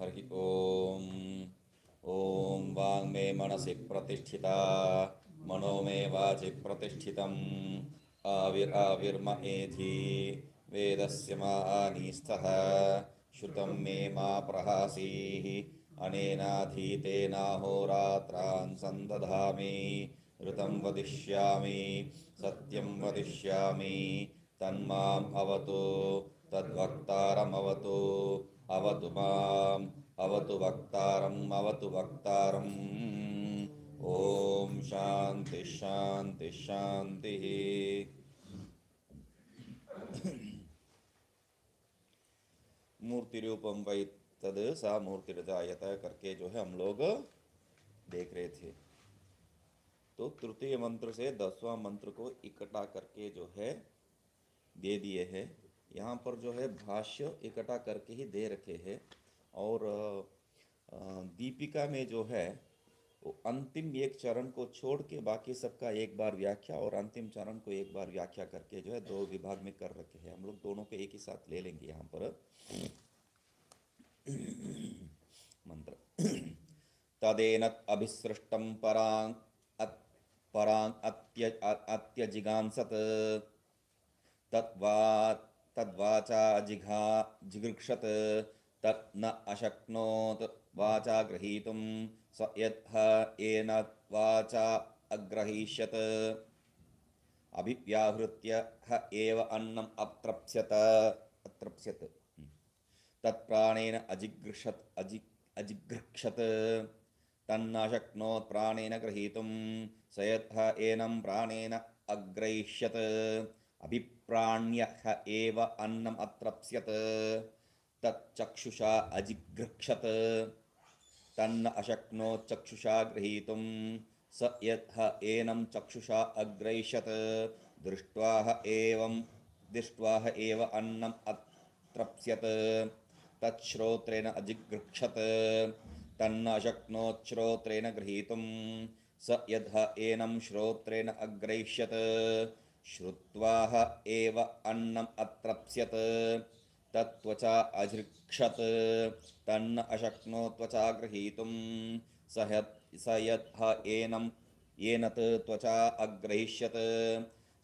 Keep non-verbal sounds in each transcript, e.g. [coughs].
हरि ओम ओम वांग मे मनसि प्रतिष्ठिता मनो मे वाचि प्रतिष्ठितम् आविराविर्म वेद से मा आनीस्तः श्रुतं मे मा प्रहासी अनेनाधीतेनाहोरात्र सन्दधामि ऋतं वदिष्यामि सत्यम वदिष्यामि तन्मा अवतु तद्वक्तारमवतु अवतु माम् अवतु वक्तारम् अवतु वक्तारम् ॐ शान्ति शान्ति शान्तिः मूर्ति रूपम वही तद सा मूर्ति हृदयत करके जो है हम लोग देख रहे थे तो तृतीय मंत्र से दसवां मंत्र को इकट्ठा करके जो है दे दिए हैं यहाँ पर जो है भाष्य इकट्ठा करके ही दे रखे हैं और दीपिका में जो है वो अंतिम एक चरण को छोड़ के बाकी सबका एक बार व्याख्या और अंतिम चरण को एक बार व्याख्या करके जो है दो विभाग में कर रखे हैं हम लोग दोनों को एक ही साथ ले लेंगे यहाँ पर मंत्र तदेन अभिसृष्ट परांग परांग अत्य अत्यजिगांसत तत्वात् जिघा जिगृक्षत् तत् न अशक्नोत् वाचा अग्रहीष्यत् अभिव्याहृत्य ह एव अन्नम् अप्रप्स्यत अप्राणेन अजि अजिगृक्षत् तन्नशक्नोत् प्राणेन गृहीतुं स यत् एनं प्राणेन अग्रहिष्यत् अभिप्राण्यः एव अन्नम् अत्रप्स्यत् तच्चक्षुषा चक्षुषा तन्न अशक्नोत् चक्षुषा गृहीतुं स यत् एनं चक्षुषा अग्रैषत् दृष्ट्वा एवं दृष्ट्वा एव अन्नम् अत्रप्स्यत् तच्छ्रोत्रेण श्रोत्रेण तन्न अशक्नोत् श्रोत्रेण गृहीतुं स यद् एनं श्रोत्रेण अग्रैष्यत् श्रुत्वा एव अन्नम् अत्रप्स्यत् तत्त्वचा त्वचा तन्न अशक्नो त्वचा गृहीतुं स यत् ह एनम् येन त्वचा अग्रहिष्यत्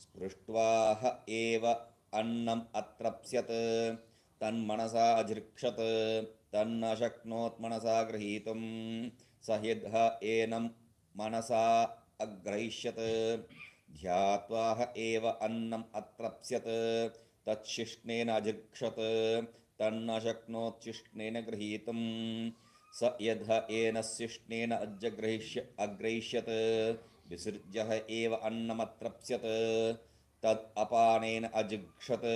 स्पृष्ट्वा एव अन्नम् अत्रप्स्यत् तन्मनसा तन्न तन्नशक्नोत् मनसा गृहीतुं यद् ह एनम् मनसा अग्रहिष्यत् ध्यात्वाह एव अन्नम् अत्रप्स्यत् तच्छिष्णेन अजिक्षत् तन्न शक्नोच्छिष्णेन गृहीतुं स यध येन शिष्णेन अज्जग्रहिष्य अग्रहिष्यत् विसृज्यः एव अन्नमत्रप्स्यत् तत् अपानेन अजिक्षत्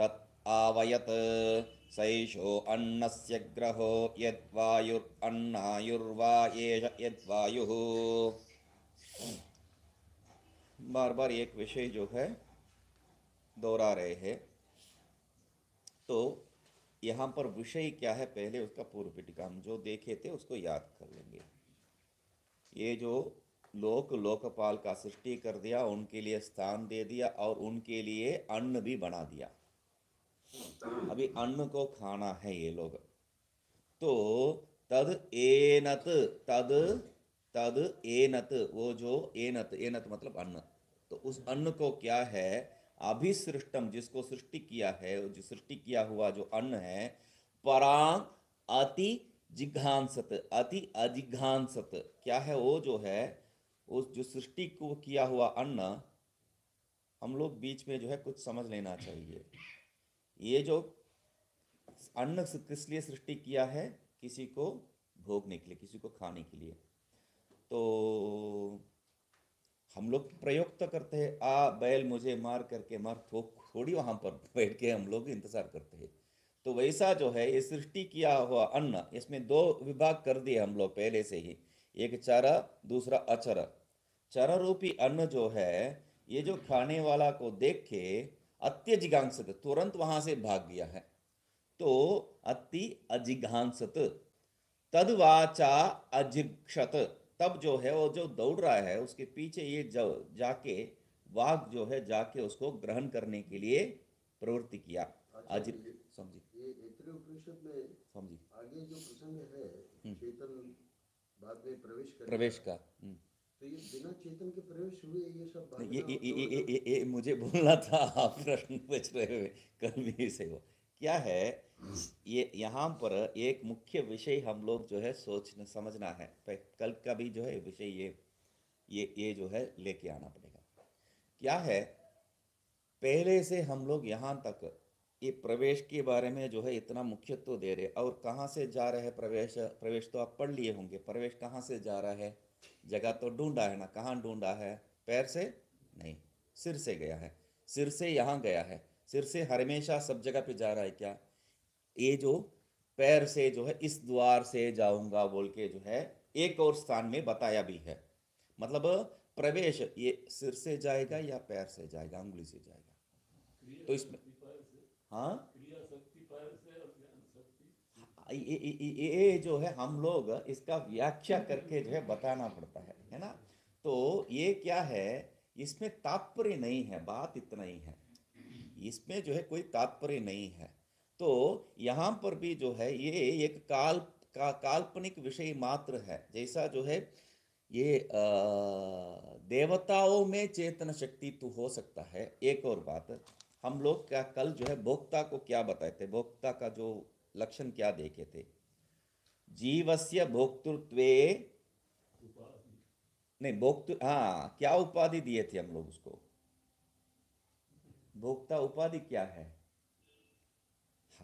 तत् आवयत् सैषो अन्नस्य ग्रहो यद्वायुर् अन्नायुर्वा एष यद्वायुः बार बार एक विषय जो है दोहरा रहे हैं तो यहाँ पर विषय क्या है पहले उसका पूर्व पिटिका हम जो देखे थे उसको याद कर लेंगे ये जो लोक लोकपाल का सृष्टि कर दिया उनके लिए स्थान दे दिया और उनके लिए अन्न भी बना दिया अभी अन्न को खाना है ये लोग तो तद एनत तद तद एनत वो जो एनत एनत मतलब अन्न तो उस अन्न को क्या है अभिसृष्टम जिसको सृष्टि किया है जो सृष्टि किया हुआ जो अन्न है परांग अति जिघांसत अति अजिघांसत क्या है वो जो है उस जो सृष्टि को किया हुआ अन्न हम लोग बीच में जो है कुछ समझ लेना चाहिए ये जो अन्न किस लिए सृष्टि किया है किसी को भोगने के लिए किसी को खाने के लिए तो हम लोग प्रयोग तो करते हैं आ बैल मुझे मार करके मार थोक थोड़ी वहाँ पर बैठ के हम लोग इंतज़ार करते हैं तो वैसा जो है ये सृष्टि किया हुआ अन्न इसमें दो विभाग कर दिए हम लोग पहले से ही एक चरा दूसरा अचर चर रूपी अन्न जो है ये जो खाने वाला को देख के अत्यजिघांसत तुरंत वहाँ से भाग गया है तो अति अजिघांसत तदवाचा अजिक्षत तब जो है वो जो दौड़ रहा है उसके पीछे ये जाके वाघ जो है जाके उसको ग्रहण करने के लिए प्रवृत्ति किया अच्छा, आज समझी समझी आगे जो प्रसंग है हम्म। चेतन बाद में प्रवेश कर प्रवेश का हम्म। तो ये बिना चेतन के प्रवेश हुए ये सब ये ये, ये, ये, ये, ये मुझे बोलना था आप प्रश्न पूछ रहे हुए कल भी सही हो क्या है ये यहाँ पर एक मुख्य विषय हम लोग जो है सोचना समझना है कल का भी जो है विषय ये ये ये जो है लेके आना पड़ेगा क्या है पहले से हम लोग यहाँ तक ये प्रवेश के बारे में जो है इतना मुख्यत्व तो दे रहे और कहाँ से जा रहे हैं प्रवेश प्रवेश तो आप पढ़ लिए होंगे प्रवेश कहाँ से जा रहा है जगह तो ढूंढा है ना कहाँ ढूंढा है पैर से नहीं सिर से गया है सिर से यहाँ गया है सिर से हमेशा सब जगह पे जा रहा है क्या ये जो पैर से जो है इस द्वार से जाऊंगा बोल के जो है एक और स्थान में बताया भी है मतलब प्रवेश ये सिर से जाएगा या पैर से जाएगा उंगली से जाएगा तो इसमें हाँ ये, ये, ये जो है हम लोग इसका व्याख्या करके जो है बताना पड़ता है है ना तो ये क्या है इसमें तात्पर्य नहीं है बात इतना ही है इसमें जो है कोई तात्पर्य नहीं है तो यहाँ पर भी जो है ये एक काल का काल्पनिक विषय मात्र है जैसा जो है ये आ, देवताओं में चेतन शक्ति तो हो सकता है एक और बात हम लोग क्या कल जो है भोक्ता को क्या बताए थे भोक्ता का जो लक्षण क्या देखे थे जीवस्य भोक्तृत्व नहीं भोक्त हाँ क्या उपाधि दिए थे हम लोग उसको भोक्ता उपाधि क्या है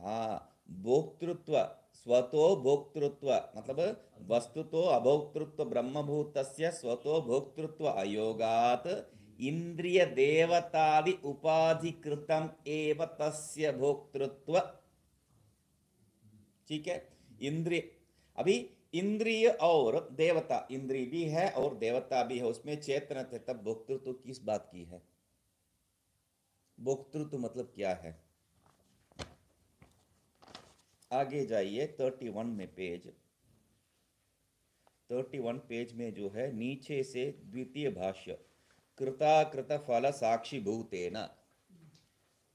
हाँ भोक्तृत्व स्वतो भोक्तृत्व मतलब वस्तु तो अभोक्तृत्व भूत स्वतो भोक्तृत्व अयोगात इंद्रिय देवतादि कृतम एव तस्य भोक्तृत्व ठीक है इंद्रिय अभी इंद्रिय और देवता इंद्रिय भी है और देवता भी है उसमें चेतन थे तब भोक्तृत्व किस बात की है भोक्तृत्व मतलब क्या है आगे जाइए थर्टी वन में पेज थर्टी वन पेज में जो है नीचे से द्वितीय भाष्य कृताकृत फल साक्षीभूतेन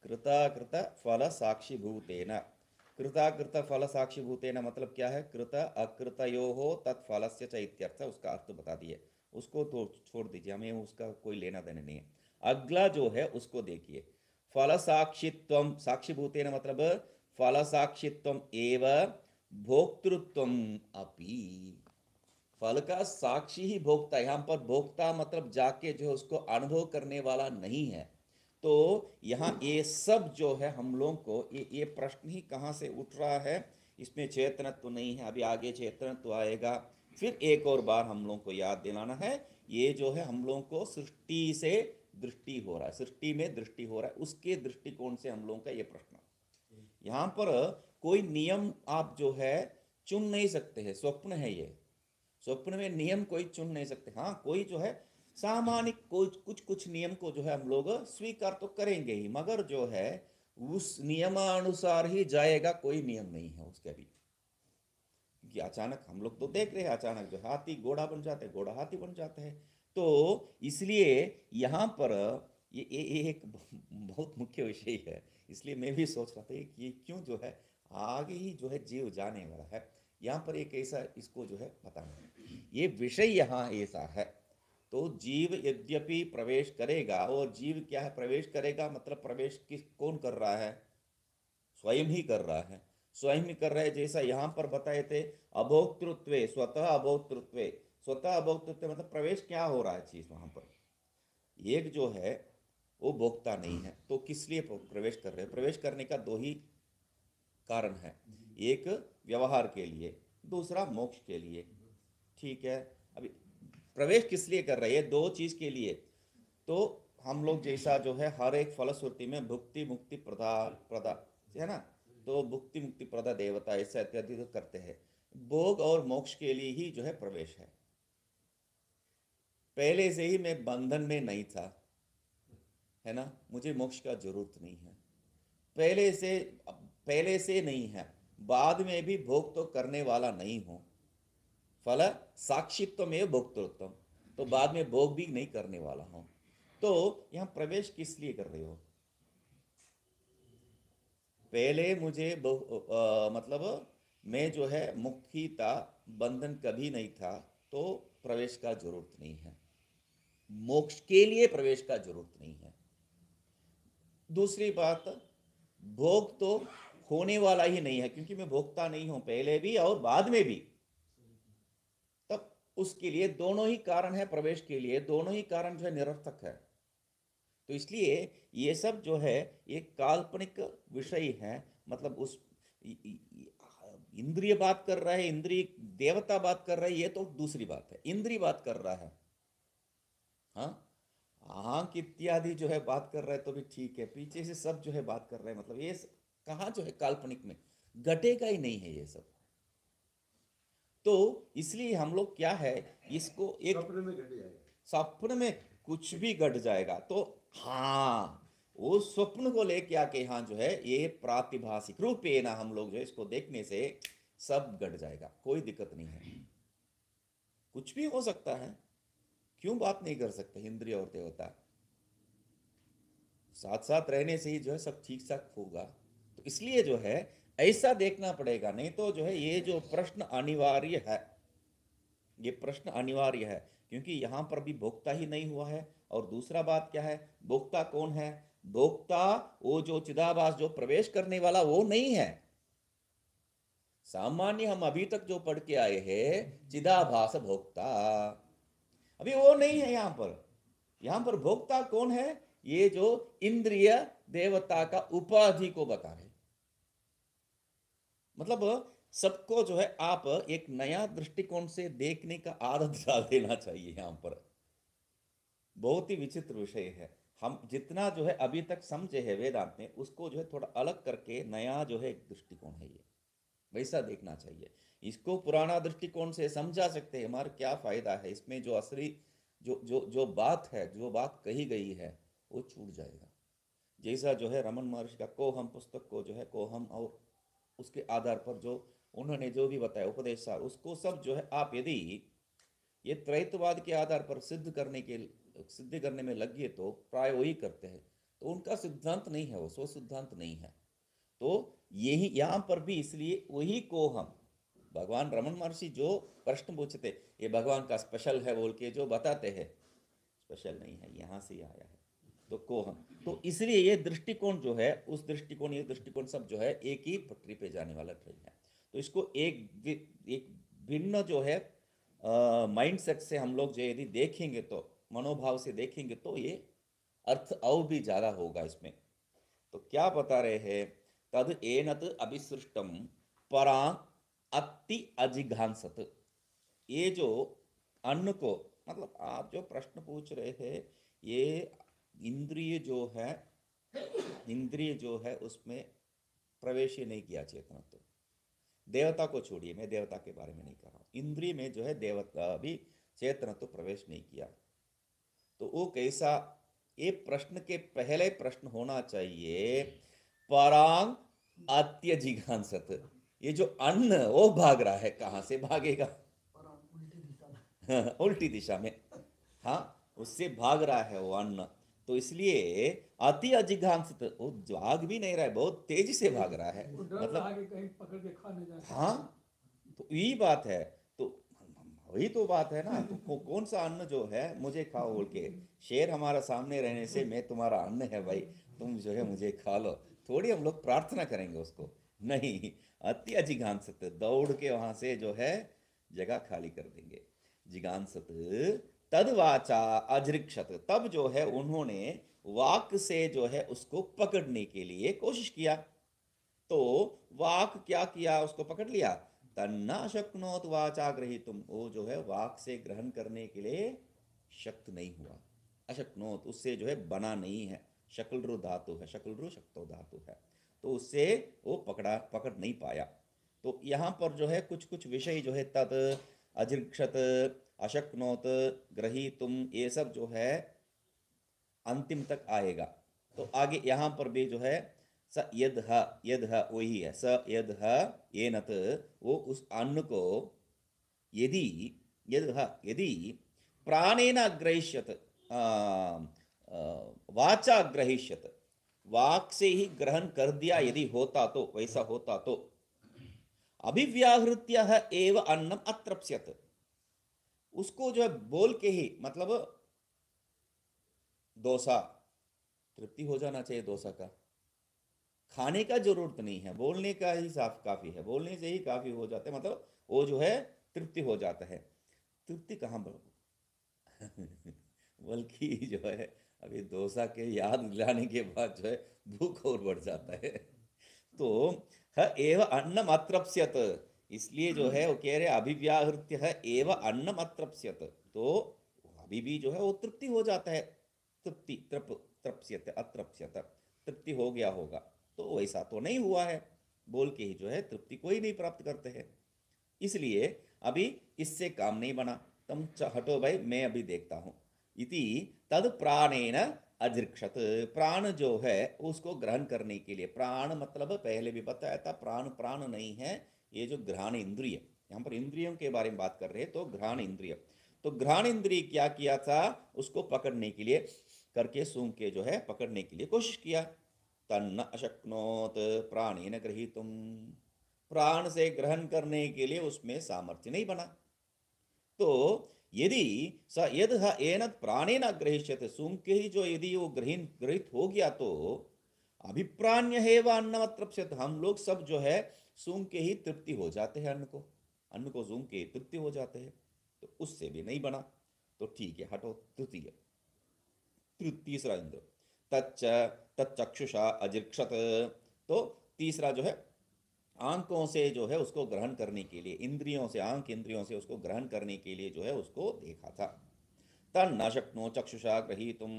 कृताकृत फल साक्षीभूतेन कृताकृत फल साक्षीभूतेन मतलब क्या है कृत अकृतयो हो तत्फल से चैत्यर्थ उसका अर्थ बता दिए उसको तो छोड़ दीजिए हमें उसका कोई लेना देना नहीं है अगला जो है उसको देखिए फल साक्षित्व साक्षीभूतेन मतलब फलसाक्षित्वम एव भोक्तृत्वम अपि फल का साक्षी ही भोक्ता यहाँ पर भोक्ता मतलब जाके जो है उसको अनुभव करने वाला नहीं है तो यहाँ ये सब जो है हम लोगों को ये ये प्रश्न ही कहाँ से उठ रहा है इसमें चेतनत्व नहीं है अभी आगे चेतनत्व आएगा फिर एक और बार हम लोगों को याद दिलाना है ये जो है हम लोगों को सृष्टि से दृष्टि हो रहा है सृष्टि में दृष्टि हो रहा है उसके दृष्टिकोण से हम लोगों का ये प्रश्न यहाँ पर कोई नियम आप जो है चुन नहीं सकते हैं स्वप्न है ये स्वप्न में नियम कोई चुन नहीं सकते हाँ कोई जो है सामान्य कुछ कुछ कुछ नियम को जो है हम लोग स्वीकार तो करेंगे ही मगर जो है उस नियमानुसार ही जाएगा कोई नियम नहीं है उसके भी क्योंकि अचानक हम लोग तो देख रहे हैं अचानक जो हाथी घोड़ा बन जाते हैं घोड़ा हाथी बन जाते हैं तो इसलिए यहाँ पर ये, ये एक बहुत मुख्य विषय है इसलिए मैं भी सोच रहा था कि ये क्यों जो है आगे ही जो है जीव जाने वाला है यहाँ पर एक ऐसा इसको जो है बताना है ये विषय यहाँ ऐसा है तो जीव यद्यपि प्रवेश करेगा और जीव क्या है प्रवेश करेगा मतलब प्रवेश किस कौन कर रहा है स्वयं ही कर रहा है स्वयं ही कर रहा है जैसा यहाँ पर बताए थे अभोक्तृत्व स्वतः अभोक्तृत्व स्वतः अभोक्तृत्व मतलब प्रवेश क्या हो रहा है चीज वहां पर एक जो है वो भोक्ता नहीं है तो किस लिए प्रवेश कर रहे प्रवेश करने का दो ही कारण है एक व्यवहार के लिए दूसरा मोक्ष के लिए ठीक है अभी प्रवेश किस लिए कर रहे हैं दो चीज के लिए तो हम लोग जैसा जो है हर एक फलश्रुति में भुक्ति मुक्ति प्रदा प्रदा है ना तो भुक्ति मुक्ति प्रदा देवता ऐसे इत्यादि तो करते हैं भोग और मोक्ष के लिए ही जो है प्रवेश है पहले से ही मैं बंधन में नहीं था है ना मुझे मोक्ष का जरूरत नहीं है पहले से पहले से नहीं है बाद में भी भोग तो करने वाला नहीं हूं फल साक्षित्व में भोग तो तो बाद में भोग भी नहीं करने वाला हूं तो यहाँ प्रवेश किस लिए कर रहे हो पहले मुझे आ, मतलब मैं जो है मुक्ति था बंधन कभी नहीं था तो प्रवेश का जरूरत नहीं है मोक्ष के लिए प्रवेश का जरूरत नहीं है दूसरी बात भोग तो होने वाला ही नहीं है क्योंकि मैं भोगता नहीं हूं पहले भी और बाद में भी तब उसके लिए दोनों ही कारण है प्रवेश के लिए दोनों ही कारण जो है निरर्थक है तो इसलिए ये सब जो है ये काल्पनिक विषय है मतलब उस इंद्रिय बात कर रहा है इंद्रिय देवता बात कर रहा है ये तो दूसरी बात है इंद्रिय बात कर रहा है हाँ आंख इत्यादि जो है बात कर रहे तो भी ठीक है पीछे से सब जो है बात कर रहे हैं मतलब ये कहाँ जो है काल्पनिक में घटेगा ही नहीं है ये सब तो इसलिए हम लोग क्या है इसको एक सपने में में कुछ भी घट जाएगा तो हाँ वो स्वप्न को लेके आके यहाँ जो है ये प्रातिभाषिक रूप ना हम लोग जो है इसको देखने से सब घट जाएगा कोई दिक्कत नहीं है कुछ भी हो सकता है क्यों बात नहीं कर सकते इंद्रिय और देवता साथ साथ रहने से ही जो है सब ठीक ठाक होगा तो इसलिए जो है ऐसा देखना पड़ेगा नहीं तो जो है ये जो प्रश्न अनिवार्य है ये प्रश्न अनिवार्य है क्योंकि यहां पर भी भोक्ता ही नहीं हुआ है और दूसरा बात क्या है भोक्ता कौन है भोक्ता वो जो चिदाभास जो प्रवेश करने वाला वो नहीं है सामान्य हम अभी तक जो पढ़ के आए हैं चिदाभास भोक्ता अभी वो नहीं है यहाँ पर यहाँ पर भोक्ता कौन है ये जो इंद्रिय देवता का उपाधि को बता रहे मतलब सबको जो है आप एक नया दृष्टिकोण से देखने का आदत डाल देना चाहिए यहाँ पर बहुत ही विचित्र विषय है हम जितना जो है अभी तक समझे है वेदांत में उसको जो है थोड़ा अलग करके नया जो है दृष्टिकोण है ये वैसा देखना चाहिए इसको पुराना दृष्टिकोण से समझा सकते हैं हमारा क्या फायदा है इसमें जो असली जो जो जो बात है जो बात कही गई है वो छूट जाएगा जैसा जो है रमन महर्षि का को हम पुस्तक को जो है को हम और उसके आधार पर जो उन्होंने जो भी बताया उपदेश सार उसको सब जो है आप यदि ये त्रैतवाद के आधार पर सिद्ध करने के सिद्ध करने में लगे तो प्राय वही करते हैं तो उनका सिद्धांत नहीं है वो सो सिद्धांत नहीं है तो यही यहाँ पर भी इसलिए वही को हम भगवान रमन महर्षि जो प्रश्न पूछते ये भगवान का स्पेशल है बोल के जो बताते हैं स्पेशल नहीं है यहाँ से आया है तो कोहन तो इसलिए ये दृष्टिकोण जो है उस दृष्टिकोण ये दृष्टिकोण सब जो है एक ही पटरी पे जाने वाला ट्रेन है तो इसको एक एक भिन्न जो है माइंड सेट से हम लोग जो यदि देखेंगे तो मनोभाव से देखेंगे तो ये अर्थ और भी ज़्यादा होगा इसमें तो क्या बता रहे हैं तद एनत अभिसृष्टम परा अति अजिघांसत ये जो अन्न को मतलब आप जो प्रश्न पूछ रहे हैं ये इंद्रिय जो है इंद्रिय जो है उसमें प्रवेश ही नहीं किया चेतना तो देवता को छोड़िए मैं देवता के बारे में नहीं कर रहा हूँ इंद्रिय में जो है देवता भी चेतना तो प्रवेश नहीं किया तो वो कैसा ये प्रश्न के पहले प्रश्न होना चाहिए परांग अत्यजिघांसत ये जो अन्न वो भाग रहा है कहाँ से भागेगा हाँ, उल्टी दिशा में हाँ उससे भाग रहा है वो अन्न तो इसलिए अति अजिघांसित वो भाग भी नहीं रहा है बहुत तेजी से भाग रहा है मतलब हाँ तो यही बात है तो वही तो बात है ना तो कौन सा अन्न जो है मुझे खाओ बोल के शेर हमारा सामने रहने से मैं तुम्हारा अन्न है भाई तुम जो है मुझे खा लो थोड़ी हम लोग प्रार्थना करेंगे उसको नहीं अत्या जिघांसत दौड़ के वहां से जो है जगह खाली कर देंगे जिघांसत तद वाचा अजृक्षत तब जो है उन्होंने वाक से जो है उसको पकड़ने के लिए कोशिश किया तो वाक क्या किया उसको पकड़ लिया तन्ना शक्नोत वाचा तुम वो जो है वाक से ग्रहण करने के लिए शक्त नहीं हुआ अशक्नोत उससे जो है बना नहीं है शक्ल धातु है शक्ल रु शक्तो धातु है तो उससे वो पकड़ा पकड़ नहीं पाया तो यहाँ पर जो है कुछ कुछ विषय जो है तत् अजिक्षत अशक्नोत ग्रही तुम ये सब जो है अंतिम तक आएगा तो आगे यहाँ पर भी जो है स यद ह यद ह वही है स यद ह ये नत वो उस अन्न को यदि यद ह यदि प्राणेन अग्रहिष्यत वाचा ग्रहिष्यत वाक से ही ग्रहण कर दिया यदि होता तो वैसा होता तो अभिव्याहृत्य एव अन्नम अत्रप्स्यत उसको जो है बोल के ही मतलब दोसा तृप्ति हो जाना चाहिए दोसा का खाने का जरूरत नहीं है बोलने का ही साफ काफी है बोलने से ही काफी हो जाते मतलब वो जो है तृप्ति हो जाता है तृप्ति कहाँ [laughs] बल्कि जो है अभी डोसा के याद दिलाने के बाद जो है भूख और बढ़ जाता है तो एव अन्न अत्रप्स्यत इसलिए जो है वो कह रहे अभिव्याहृत्य है एव अन्न अत्रप्स्यत तो अभी भी जो है वो तृप्ति हो जाता है तृप्ति तृप तृप्स्यत अतृप्स्यत तृप्ति हो गया होगा तो वैसा तो नहीं हुआ है बोल के ही जो है तृप्ति को ही नहीं प्राप्त करते हैं इसलिए अभी इससे काम नहीं बना तुम हटो भाई मैं अभी देखता हूँ इति तद प्राणेन अधिक्षत प्राण जो है उसको ग्रहण करने के लिए प्राण मतलब पहले भी बताया था प्राण प्राण नहीं है ये जो घ्राण इंद्रिय यहाँ पर इंद्रियों के बारे में बात कर रहे हैं तो घ्राण इंद्रिय तो घ्राण इंद्रिय क्या किया था उसको पकड़ने के लिए करके सूंघ के जो है पकड़ने के लिए कोशिश किया तन्न अशक्नोत प्राणी न ग्रहितुम प्राण से ग्रहण करने के लिए उसमें सामर्थ्य नहीं बना तो यदि स यद सह एनद प्राणे न ग्रहिष्यते सुमके ही जो यदि वो ग्रहीन ग्रहित हो गया तो अभिप्राण्य है व अन्न तृप्यत हम लोग सब जो है सूंग के ही तृप्ति हो जाते हैं अन्न को अन्न को सूंग के तृप्ति हो जाते हैं तो उससे भी नहीं बना तो ठीक है हटो तृतीय तीसरा इंद्र तच्च तच्चक्षुषा अजिक्षत तो तीसरा जो है आंखों से जो है उसको ग्रहण करने के लिए इंद्रियों से आंख इंद्रियों से उसको ग्रहण करने के लिए जो है उसको देखा था तन न शक्नो चक्षुषा ग्रही तुम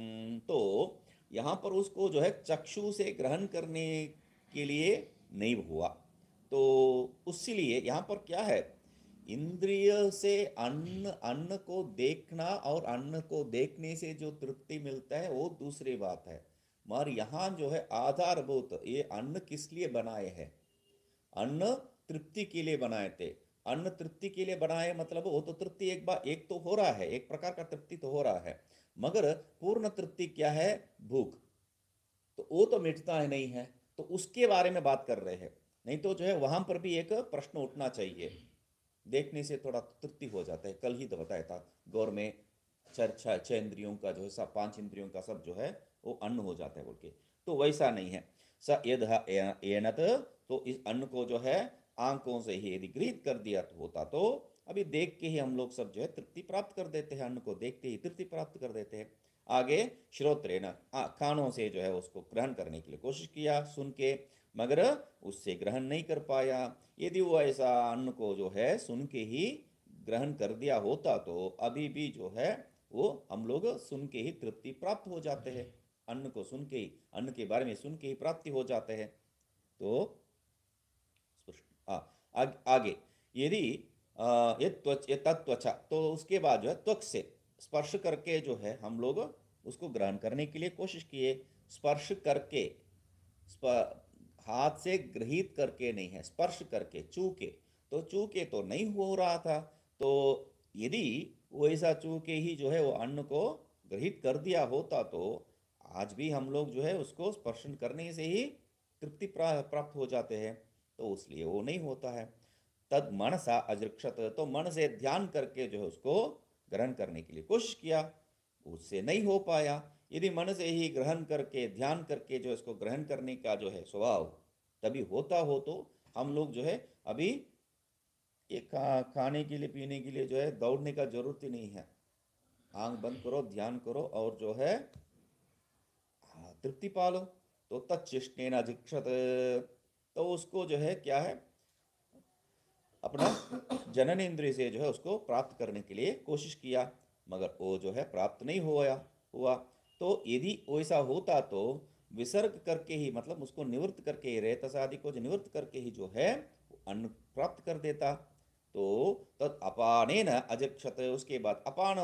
तो यहाँ पर उसको जो है चक्षु से ग्रहण करने के लिए नहीं हुआ तो उसलिए यहाँ पर क्या है इंद्रिय से अन्न अन्न को देखना और अन्न को देखने से जो तृप्ति मिलता है वो दूसरी बात है मगर यहाँ जो है आधारभूत ये अन्न किस लिए बनाए हैं अन्न तृप्ति के लिए बनाए थे अन्न तृप्ति के लिए बनाए मतलब वो तो तृप्ति एक बार एक तो हो रहा है एक प्रकार का तृप्ति तो हो रहा है मगर पूर्ण तृप्ति क्या है भूख तो वो तो मिटता है नहीं है तो उसके बारे में बात कर रहे हैं नहीं तो जो है वहां पर भी एक प्रश्न उठना चाहिए देखने से थोड़ा तृप्ति हो जाता है कल ही तो बताया था गौर में चर्चा छह इंद्रियों का जो है सब पांच इंद्रियों का सब जो है वो अन्न हो जाता है बोल के तो वैसा नहीं है स यद एनत तो इस अन्न को जो है आंखों से ही यदि गृहित कर दिया तो होता तो अभी देख के ही हम लोग सब जो है तृप्ति प्राप्त कर देते हैं अन्न को देखते ही तृप्ति प्राप्त कर देते हैं आगे न कानों से जो है उसको ग्रहण करने के लिए कोशिश किया सुन के मगर उससे ग्रहण नहीं कर पाया यदि वो ऐसा अन्न को जो है सुन के ही ग्रहण कर दिया होता तो अभी भी जो है वो हम लोग सुन के ही तृप्ति प्राप्त हो जाते हैं अन्न को सुन के ही अन्न के बारे में सुन के ही प्राप्ति हो जाते हैं तो आ, आ, आगे यदि ये त्वच ये तत्वचा तो उसके बाद जो है त्वक से स्पर्श करके जो है हम लोग उसको ग्रहण करने के लिए कोशिश किए स्पर्श करके हाथ से ग्रहित करके नहीं है स्पर्श करके चूके तो चूके तो नहीं हो रहा था तो यदि वो ऐसा चूके ही जो है वो अन्न को ग्रहित कर दिया होता तो आज भी हम लोग जो है उसको स्पर्शन करने से ही तृप्ति प्राप्त हो जाते हैं तो उसलिए वो नहीं होता है तद मन सा अजृक्षत तो मन से ध्यान करके जो है उसको ग्रहण करने के लिए कोशिश किया उससे नहीं हो पाया यदि मन से ही ग्रहण करके ध्यान करके जो इसको ग्रहण करने का जो है स्वभाव तभी होता हो तो हम लोग जो है अभी ये खा खाने के लिए पीने के लिए जो है दौड़ने का जरूरत ही नहीं है आंख बंद करो ध्यान करो और जो है तृप्ति पा लो तो तत्चेष्टेन अजिक्षत तो उसको जो है क्या है अपना जनन इंद्रिय से जो है उसको प्राप्त करने के लिए कोशिश किया मगर वो जो है प्राप्त नहीं होया हुआ तो यदि वैसा होता तो विसर्ग करके ही मतलब उसको निवृत्त करके ही रेत आदि को निवृत्त करके ही जो है अन्न प्राप्त कर देता तो तद अपाने न अजक्षत उसके बाद अपान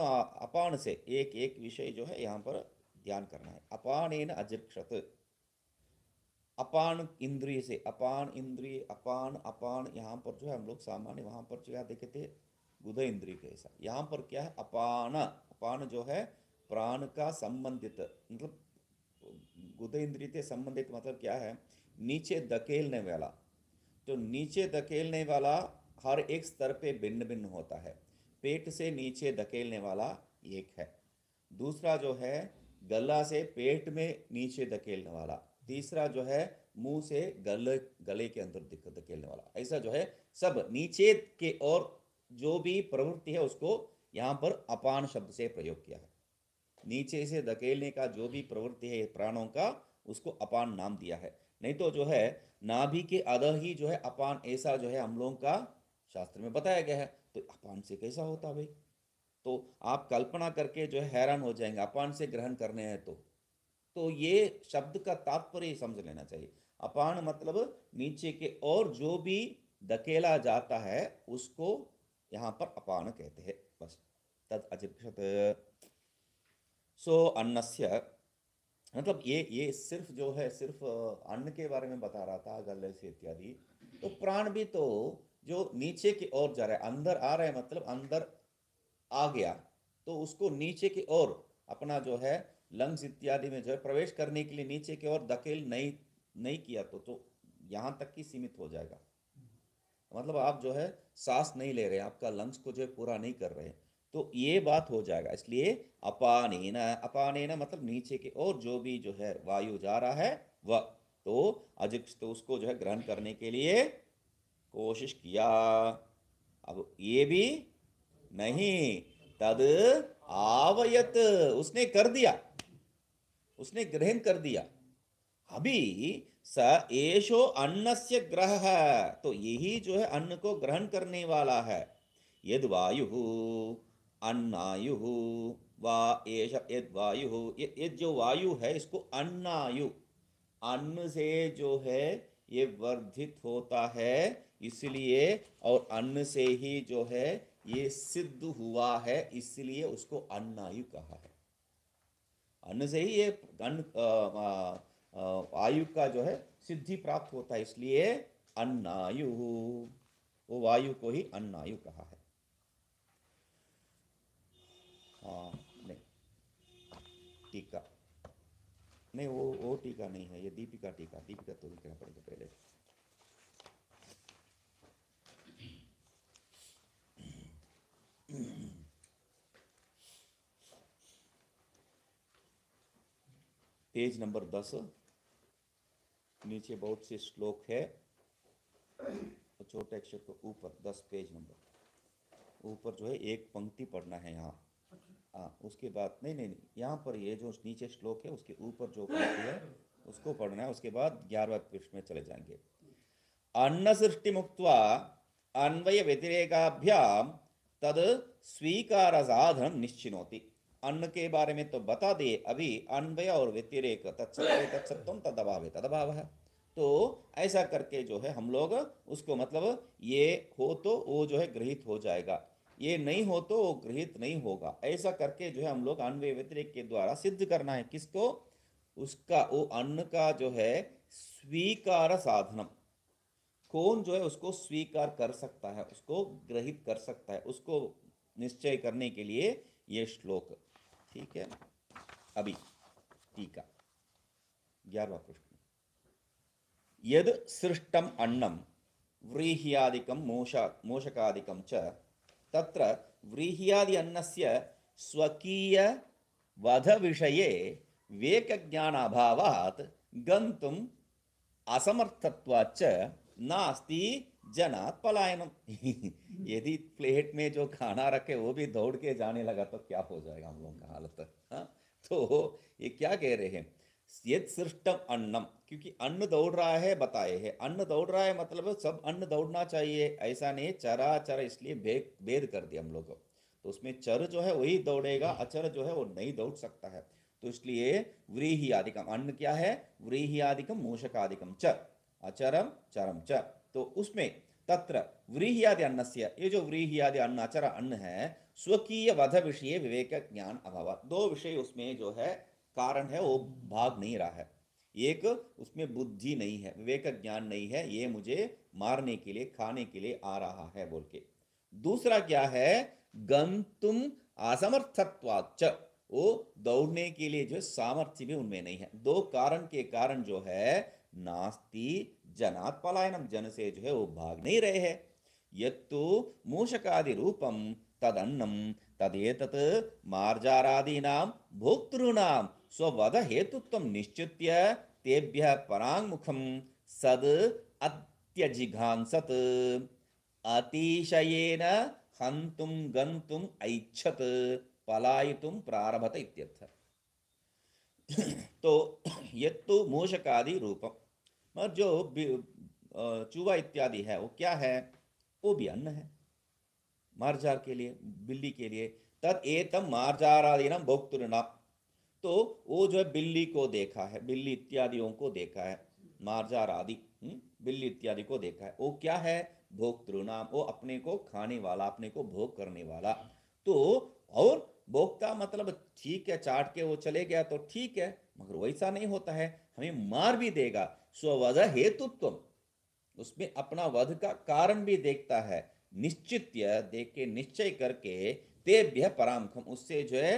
अपान से एक एक विषय जो है यहाँ पर ध्यान करना है एन अजिक्षत अपान इंद्रिय से अपान इंद्रिय अपान अपान यहाँ पर जो है हम लोग सामान्य वहाँ पर जो देखे थे गुद इंद्रिय के ऐसा यहाँ पर क्या है अपान अपान जो है प्राण का संबंधित मतलब गुध इंद्रिय से संबंधित मतलब क्या है नीचे धकेलने वाला तो नीचे धकेलने वाला हर एक स्तर पे भिन्न भिन्न होता है पेट से नीचे धकेलने वाला एक है दूसरा जो है गला से पेट में नीचे धकेलने वाला तीसरा जो है मुंह से गले गले के अंदर धकेलने वाला ऐसा जो है सब नीचे के और जो भी प्रवृत्ति है उसको यहाँ पर अपान शब्द से प्रयोग किया है नीचे से धकेलने का जो भी प्रवृत्ति है प्राणों का उसको अपान नाम दिया है नहीं तो जो है नाभि के अध ही जो है अपान ऐसा जो है हम लोगों का शास्त्र में बताया गया है तो अपान से कैसा होता भाई तो आप कल्पना करके जो है हैरान हो जाएंगे अपान से ग्रहण करने हैं तो तो ये शब्द का तात्पर्य समझ लेना चाहिए अपान मतलब नीचे के और जो भी धकेला जाता है उसको यहाँ पर अपान कहते हैं बस तद अजिपत सो अन्नस्य मतलब ये ये सिर्फ जो है सिर्फ अन्न के बारे में बता रहा था गले से इत्यादि तो प्राण भी तो जो नीचे की ओर जा रहा है अंदर आ रहा है मतलब अंदर आ गया तो उसको नीचे की ओर अपना जो है लंग्स इत्यादि में जो है प्रवेश करने के लिए नीचे की ओर धकेल नहीं नहीं किया तो तो यहाँ तक ही सीमित हो जाएगा मतलब आप जो है सांस नहीं ले रहे आपका लंग्स को जो है पूरा नहीं कर रहे तो ये बात हो जाएगा इसलिए अपानेन अपानेन मतलब नीचे के और जो भी जो है वायु जा रहा है वह तो अजिक्ष तो उसको जो है ग्रहण करने के लिए कोशिश किया अब ये भी नहीं तद आवयत उसने कर दिया उसने ग्रहण कर दिया अभी स एशो अन्न से ग्रह है तो यही जो है अन्न को ग्रहण करने वाला है यद वायु अन्नायु वा एश यद वायु यद जो वायु है इसको अन्नायु अन्न से जो है ये वर्धित होता है इसलिए और अन्न से ही जो है ये सिद्ध हुआ है इसलिए उसको अन्नायु कहा है अन्न से ही ये अन्न आयु का जो है सिद्धि प्राप्त होता है इसलिए अन्नायु वो वायु को ही अन्नायु कहा है हाँ नहीं टीका नहीं वो वो टीका नहीं है ये दीपिका टीका दीपिका तो लिखना पड़ेगा पहले पेज नंबर दस नीचे बहुत से श्लोक है छोटे अक्षर के ऊपर दस पेज नंबर ऊपर जो है एक पंक्ति पढ़ना है यहाँ अच्छा। हाँ उसके बाद नहीं नहीं नहीं यहाँ पर ये जो नीचे श्लोक है उसके ऊपर जो पंक्ति है उसको पढ़ना है उसके बाद ग्यारहवें पृष्ठ में चले जाएंगे अन्न सृष्टि मुक्त अन्वय व्यतिरेकाभ्याम तद स्वीकार साधन निश्चिनोति अन्न के बारे में तो बता दिए अभी अन्वय और व्यतिरेक तत्सत्व तत्सत्वम तदभाव है तदभाव है तो ऐसा करके जो है हम लोग उसको मतलब ये हो तो वो जो है गृहित हो जाएगा ये नहीं हो तो वो गृहित नहीं होगा ऐसा करके जो है हम लोग अन्वय व्यतिरेक के द्वारा सिद्ध करना है किसको उसका वो अन्न का जो है स्वीकार साधनम कौन जो है उसको स्वीकार कर सकता है उसको ग्रहित कर सकता है उसको निश्चय करने के लिए ये श्लोक ठीक है अभी टीका ग्यारहवा प्रश्न यद सृष्टम अन्नम व्रीह्यादिकं मोष मोषकादिकं च तत्र व्रीह्यादि अन्नस्य स्वकीय वधविषये विवेकज्ञानाभावात् गन्तुम् असमर्थत्वाच्च नास्ति जनात पलायनम [laughs] यदि प्लेट में जो खाना रखे वो भी दौड़ के जाने लगा तो क्या हो जाएगा हम लोग का हालत हाँ? तो ये क्या कह रहे हैं यद सृष्टम अन्नम क्योंकि अन्न दौड़ रहा है बताए है अन्न दौड़ रहा है मतलब सब अन्न दौड़ना चाहिए ऐसा नहीं चरा चरा इसलिए भेद भेद कर दिया हम लोग को तो उसमें चर जो है वही दौड़ेगा अचर जो है वो नहीं दौड़ सकता है तो इसलिए व्रीही आदिकम अन्न क्या है व्रीही आदिकम मूषक आदिकम चर अचरम चरम च तो उसमें तत्र व्रीहियादि से ये जो व्रीहियादि अन्न अचर अन्न है स्वकीय वध विषय विवेक ज्ञान अभाव दो विषय उसमें जो है कारण है वो भाग नहीं रहा है एक उसमें बुद्धि नहीं है विवेक ज्ञान नहीं है ये मुझे मारने के लिए खाने के लिए आ रहा है बोल के दूसरा क्या है गंतुम असमर्थत्वाच वो दौड़ने के लिए जो सामर्थ्य भी उनमें नहीं है दो कारण के कारण जो है नास्ति जनात् पलायनम जन से जो है वो भाग नहीं रहे है यत्तु मूषकादि रूपम तदन्नम तदेतत् मार्जारादीनां भोक्तॄणां स्ववध हेतुत्वं निश्चित्य तेभ्यः पराङ्मुखं सद अत्यजिघांसत अतिशयेन हन्तुं गन्तुम् ऐच्छत पलायितुं प्रारभत इत्यर्थः [coughs] तो [coughs] यत्तु मूषकादि रूपम मगर जो चूहा इत्यादि है वो क्या है वो भी अन्न है मारजार के लिए बिल्ली के लिए तद एतम मारजारादीनम भोक्तुर्णा तो वो जो है बिल्ली को देखा है बिल्ली इत्यादियों को देखा है मारजार आदि हम्म, बिल्ली इत्यादि को देखा है वो क्या है भोक्तृणाम वो अपने को खाने वाला अपने को भोग करने वाला तो और भोक्ता मतलब ठीक है चाट के वो चले गया तो ठीक है मगर वैसा नहीं होता है हमें मार भी देगा स्वध हेतुत्व उसमें अपना वध का कारण भी देखता है निश्चित देख के निश्चय करके तेभ्य परामखम उससे जो है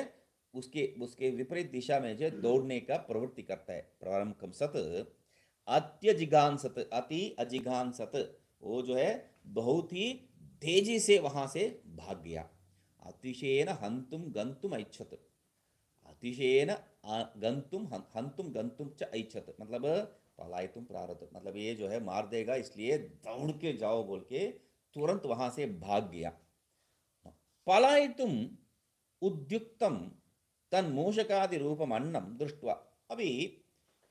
उसके उसके विपरीत दिशा में जो दौड़ने का प्रवृत्ति करता है प्रारंभम सत अत्यजिघान सत अति अजिघान सत वो जो है बहुत ही तेजी से वहां से भाग गया अतिशयेन हन्तुं गन्तुम् ऐच्छत् अतिशयेन गंतुम हंतुम च ऐच्छत मतलब पलाय प्रारत मतलब ये जो है मार देगा इसलिए दौड़ के जाओ बोल के तुरंत वहां से भाग गया पलाय तुम उद्युक्तम तन रूपम अन्नम दृष्टवा अभी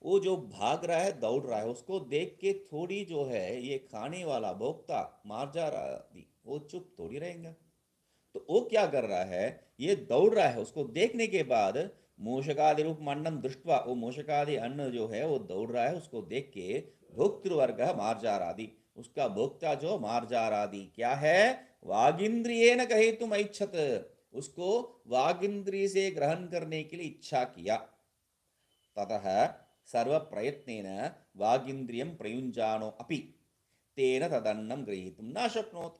वो जो भाग रहा है दौड़ रहा है उसको देख के थोड़ी जो है ये खाने वाला भोक्ता मार जा रहा वो चुप थोड़ी रहेगा तो वो क्या कर रहा है ये दौड़ रहा है उसको देखने के बाद मोशकादि रूप मंडन दृष्टवा वो मोशकादि अन्न जो है वो दौड़ रहा है उसको देख के भोक्तृवर्ग मार्जारादि उसका भोक्ता जो मार्जारादि क्या है वागिंद्रिय न कहे तुम इच्छत उसको वागिंद्रिय से ग्रहण करने के लिए इच्छा किया ततः सर्व प्रयत्न वागिंद्रियम प्रयुंजानो अपि तेन तदन्नम गृहीतुम न शक्नोत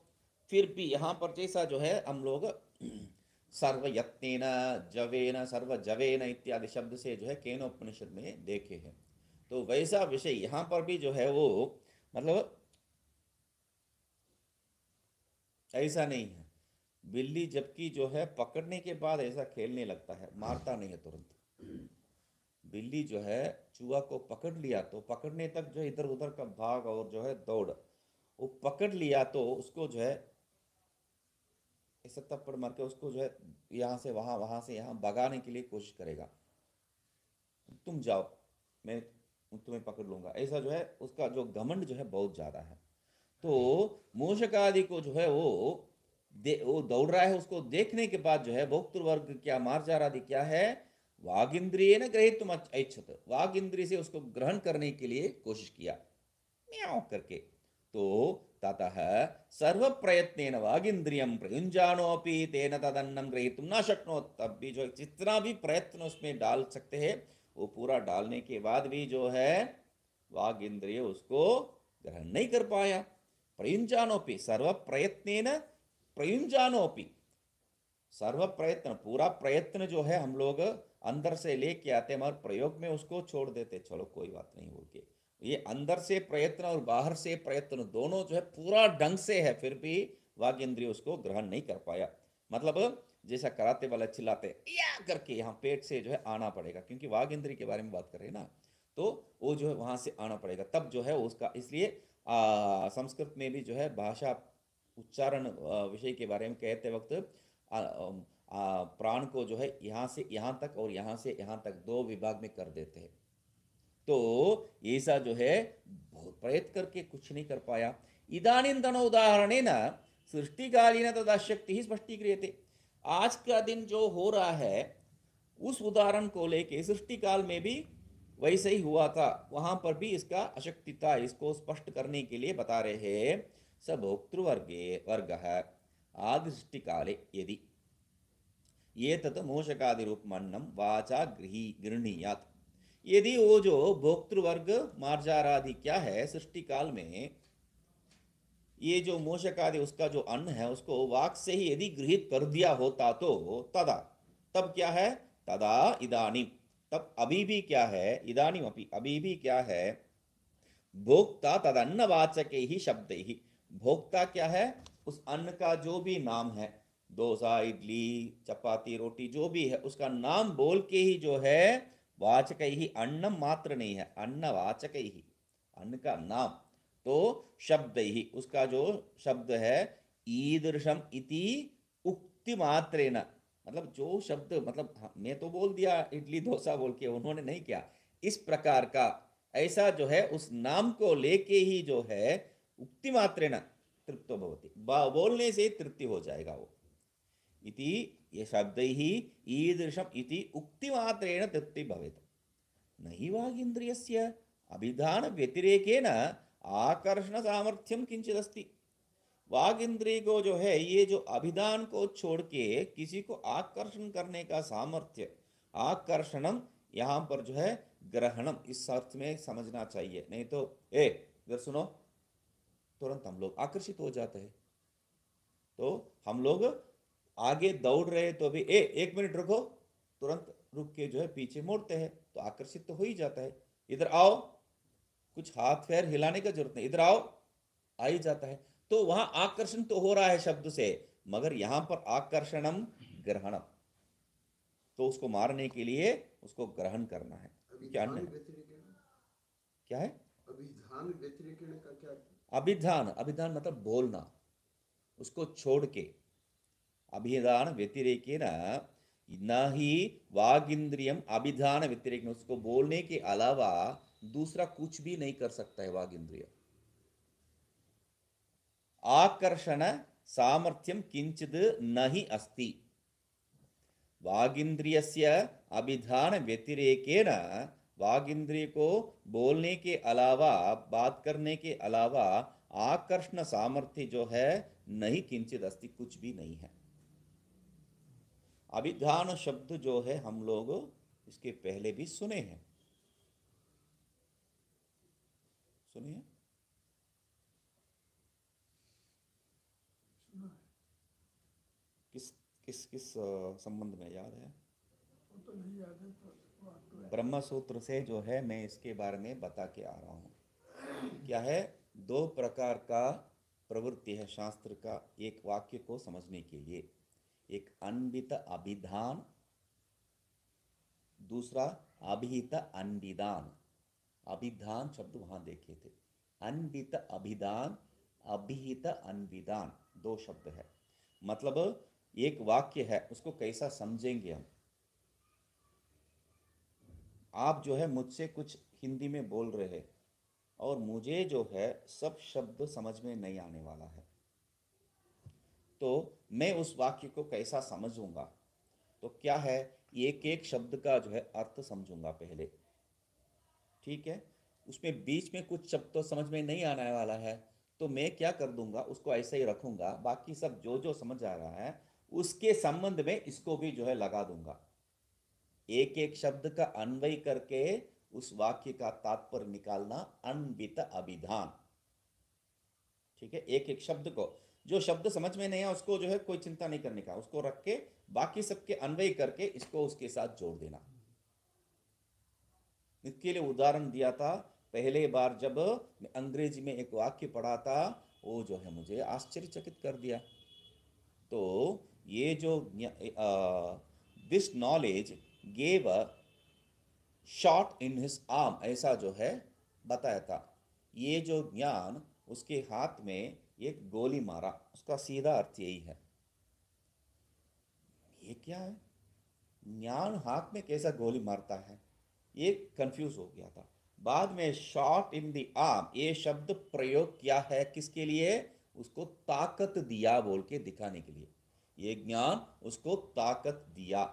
फिर भी यहाँ पर जैसा जो है हम लोग यत्न जवेन सर्व जवेन इत्यादि शब्द से जो है केनोपनिषद में देखे हैं तो वैसा विषय यहाँ पर भी जो है वो मतलब ऐसा नहीं है बिल्ली जबकि जो है पकड़ने के बाद ऐसा खेलने लगता है मारता नहीं है तुरंत बिल्ली जो है चूहा को पकड़ लिया तो पकड़ने तक जो इधर उधर का भाग और जो है दौड़ वो पकड़ लिया तो उसको जो है ऐसे थप्पड़ मार के उसको जो है यहाँ से वहाँ वहाँ से यहाँ भगाने के लिए कोशिश करेगा तुम जाओ मैं तुम्हें पकड़ लूंगा ऐसा जो है उसका जो घमंड जो है बहुत ज़्यादा है तो मूषक आदि को जो है वो दे वो दौड़ रहा है उसको देखने के बाद जो है भोक्तुर वर्ग क्या मार्जार आदि क्या है वाघ इंद्रिय न ग्रहित तुम ऐच्छत वाघ इंद्रिय से उसको ग्रहण करने के लिए कोशिश किया करके तो ततः सर्व सर्वप्रयत्नेन वागिन्द्रियं प्रयुञ्जानोपि तेन तदन्नं ग्रहीतुं न शक्नोत तब भी जो जितना भी प्रयत्न उसमें डाल सकते हैं वो पूरा डालने के बाद भी जो है वाग इंद्रिय उसको ग्रहण नहीं कर पाया प्रयुंजानोपि सर्व प्रयत्न प्रयुंजानोपि सर्व प्रयत्न पूरा प्रयत्न जो है हम लोग अंदर से लेके आते हैं मगर प्रयोग में उसको छोड़ देते चलो कोई बात नहीं बोल के ये अंदर से प्रयत्न और बाहर से प्रयत्न दोनों जो है पूरा ढंग से है फिर भी वाघ इंद्रिय उसको ग्रहण नहीं कर पाया मतलब जैसा कराते वाला चिल्लाते या करके यहाँ पेट से जो है आना पड़ेगा क्योंकि वाघ इंद्रिय के बारे में बात कर रहे हैं ना तो वो जो है वहाँ से आना पड़ेगा तब जो है उसका इसलिए संस्कृत में भी जो है भाषा उच्चारण विषय के बारे में कहते वक्त प्राण को जो है यहाँ से यहाँ तक और यहाँ से यहाँ तक दो विभाग में कर देते हैं तो ऐसा जो है बहुत प्रयत्न करके कुछ नहीं कर पाया इधानीतन उदाहरण न सृष्टिकालीन तथा शक्ति ही स्पष्टीक्रिय थे आज का दिन जो हो रहा है उस उदाहरण को लेके सृष्टि काल में भी वैसे ही हुआ था वहां पर भी इसका अशक्तिता इसको स्पष्ट करने के लिए बता रहे हैं सब वर्गे वर्ग काले यदि ये रूप मन्नम वाचा गृह गृह्णीयात् यदि वो जो भोक्तृवर्ग मार्जारादि क्या है सृष्टि काल में ये जो मोशक आदि उसका जो अन्न है उसको वाक से ही यदि गृहित कर दिया होता तो तदा तब क्या है तदा इदानी तब अभी भी क्या है इदानी अपी अभी भी क्या है भोक्ता तदन्न वाचक ही शब्द ही भोक्ता क्या है उस अन्न का जो भी नाम है डोसा इडली चपाती रोटी जो भी है उसका नाम बोल के ही जो है वाचक ही अन्न मात्र नहीं है अन्न वाचक ही अन्न का नाम तो शब्द ही उसका जो शब्द है ईदृशम इति उक्ति मात्रेण मतलब जो शब्द मतलब हाँ, मैं तो बोल दिया इडली डोसा बोल के उन्होंने नहीं किया इस प्रकार का ऐसा जो है उस नाम को लेके ही जो है उक्ति न तृप्त होती बोलने से तृप्ति हो जाएगा वो इति ये शब्दैः ईदृशम् इति उक्तिमात्रेण तृप्ति भवेत् नैवागिन्द्रियस्य अभिधानव्यतिरेकेन आकर्षणसामर्थ्यम किंचित वागिंद्री को जो है ये जो अभिधान को छोड़ के किसी को आकर्षण करने का सामर्थ्य आकर्षणम यहाँ पर जो है ग्रहणम इस अर्थ में समझना चाहिए नहीं तो ए इधर सुनो तुरंत हम लोग आकर्षित हो जाते हैं तो हम लोग आगे दौड़ रहे तो अभी ए एक मिनट रुको तुरंत रुक के जो है पीछे मोड़ते हैं तो आकर्षित तो हो ही जाता है इधर आओ कुछ हाथ पैर हिलाने का जरूरत नहीं इधर आओ आ ही जाता है तो वहां आकर्षण तो हो रहा है शब्द से मगर यहां पर आकर्षणम ग्रहणम तो उसको मारने के लिए उसको ग्रहण करना है क्या है? क्या है अभिधान अभिधान अभिधान मतलब बोलना उसको छोड़ के अभिधान व्यतिरेक न ही वागिंद्रियम अभिधान व्यतिरेक उसको बोलने के अलावा दूसरा कुछ भी नहीं कर सकता है वागिंद्रिय आकर्षण सामर्थ्यम किंचित नहीं अस्ति वागिंद्रियस्य अभिधान न वागिंद्रिय को बोलने के अलावा बात करने के अलावा आकर्षण सामर्थ्य जो है नहीं किंचित अस्ति कुछ भी नहीं है अभिधान शब्द जो है हम लोग इसके पहले भी सुने हैं सुने है? किस किस किस संबंध में याद है ब्रह्म सूत्र से जो है मैं इसके बारे में बता के आ रहा हूँ क्या है दो प्रकार का प्रवृत्ति है शास्त्र का एक वाक्य को समझने के लिए एक अनबित अभिधान दूसरा अभिहित अनबिदान अभिधान शब्द वहां देखे थे अनबित अभिधान अभिहित अनविदान दो शब्द है मतलब एक वाक्य है उसको कैसा समझेंगे हम आप जो है मुझसे कुछ हिंदी में बोल रहे हैं और मुझे जो है सब शब्द समझ में नहीं आने वाला है तो मैं उस वाक्य को कैसा समझूंगा तो क्या है एक एक शब्द का जो है अर्थ समझूंगा पहले ठीक है उसमें बीच में कुछ शब्द तो समझ में नहीं आने वाला है तो मैं क्या कर दूंगा उसको ऐसे ही रखूंगा बाकी सब जो जो समझ आ रहा है उसके संबंध में इसको भी जो है लगा दूंगा एक एक शब्द का अन्वय करके उस वाक्य का तात्पर्य निकालना अनबित अभिधान ठीक है एक एक शब्द को जो शब्द समझ में नहीं है उसको जो है कोई चिंता नहीं करने का उसको रख के बाकी सबके अन्वय करके इसको उसके साथ जोड़ देना इसके लिए उदाहरण दिया था पहले बार जब मैं अंग्रेजी में एक वाक्य पढ़ा था वो जो है मुझे आश्चर्यचकित कर दिया तो ये जो this knowledge gave a shot in his arm ऐसा जो है बताया था ये जो ज्ञान उसके हाथ में एक गोली मारा उसका सीधा अर्थ यही है ये क्या है ज्ञान हाथ में कैसा गोली मारता है ये कंफ्यूज हो गया था बाद में शॉट इन दी आर्म ये शब्द प्रयोग किया है किसके लिए उसको ताकत दिया बोल के दिखाने के लिए ये ज्ञान उसको ताकत दिया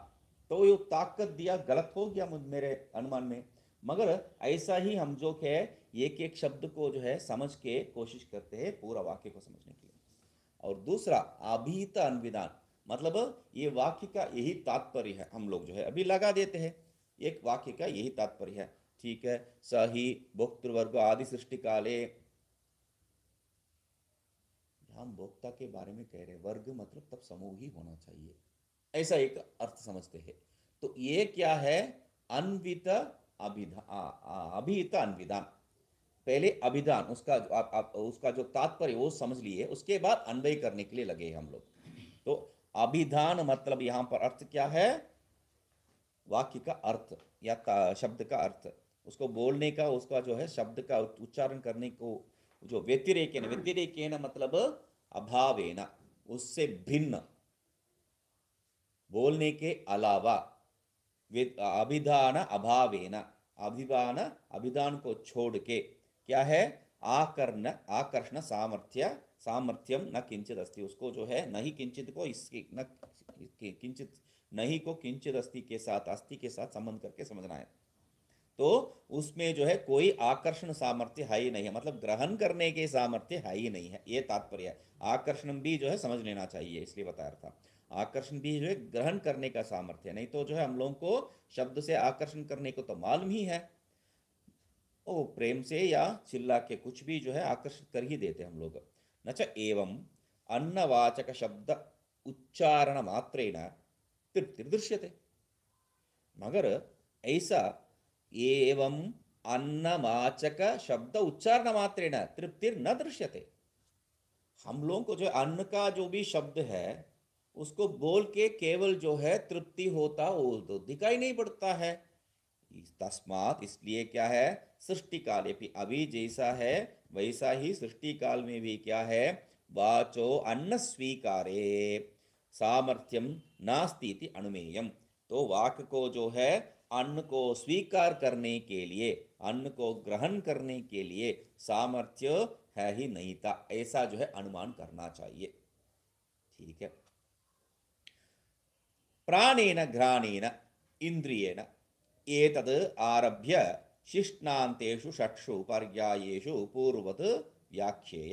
तो ये ताकत दिया गलत हो गया मेरे अनुमान में मगर ऐसा ही हम जो है एक एक शब्द को जो है समझ के कोशिश करते हैं पूरा वाक्य को समझने के लिए और दूसरा अभिहित अनविदान मतलब ये वाक्य का यही तात्पर्य है हम लोग जो है अभी लगा देते हैं एक वाक्य का यही तात्पर्य है ठीक है सही भोक्तृवर्ग आदि सृष्टि काले हम भोक्ता के बारे में कह रहे हैं वर्ग मतलब तब समूह ही होना चाहिए ऐसा एक अर्थ समझते हैं तो ये क्या है अन्वित अभिधा अभिता विधान पहले अभिधान उसका जो आप, आप उसका जो तात्पर्य वो समझ लिए उसके बाद अन्वय करने के लिए लगे हम लोग तो अभिधान मतलब यहाँ पर अर्थ क्या है वाक्य का अर्थ या शब्द का अर्थ उसको बोलने का उसका जो है शब्द का उच्चारण करने को जो व्यतिरेक व्यतिरेक मतलब अभावेना उससे भिन्न बोलने के अलावा अभिधान अभावेन अभिधान अभिधान को छोड़ के क्या है आकर्ण आकर्षण सामर्थ्य सामर्थ्यम न किंचित अस्थि उसको जो है नहीं किंचित को इसकी न किंचित नहीं को किंचित अस्थि के साथ अस्थि के साथ संबंध करके समझना है तो उसमें जो है कोई आकर्षण सामर्थ्य है ही नहीं है मतलब ग्रहण करने के सामर्थ्य है ही नहीं है ये तात्पर्य है आकर्षण भी जो है समझ लेना चाहिए इसलिए बताया था आकर्षण भी जो है ग्रहण करने का सामर्थ्य नहीं तो जो है हम लोगों को शब्द से आकर्षण करने को तो मालूम ही है ओ प्रेम से या चिल्ला के कुछ भी जो है आकर्षित कर ही देते हम लोग न च एवं अन्नवाचक शब्द उच्चारण मात्रेण थे मगर ऐसा एवं अन्नवाचक शब्द उच्चारण मात्र तृप्तिर न दृश्यते हम लोगों को जो अन्न का जो भी शब्द है उसको बोल के केवल जो है तृप्ति होता बोल दो दिखाई नहीं पड़ता है तस्मात इसलिए क्या है सृष्टि काल भी अभी जैसा है वैसा ही सृष्टि काल में भी क्या है वाचो अन्न स्वीकारे सामर्थ्यम नास्ती थी अनुमेयम तो वाक को जो है अन्न को स्वीकार करने के लिए अन्न को ग्रहण करने के लिए सामर्थ्य है ही नहीं था ऐसा जो है अनुमान करना चाहिए ठीक है प्राणेन घ्राणेन ಇಂದ್ರಿಯೇಣ एक आरभ्य शिष्णातेषु ಷಟ್ಷು पर्यायु पूर्वत व्याख्येय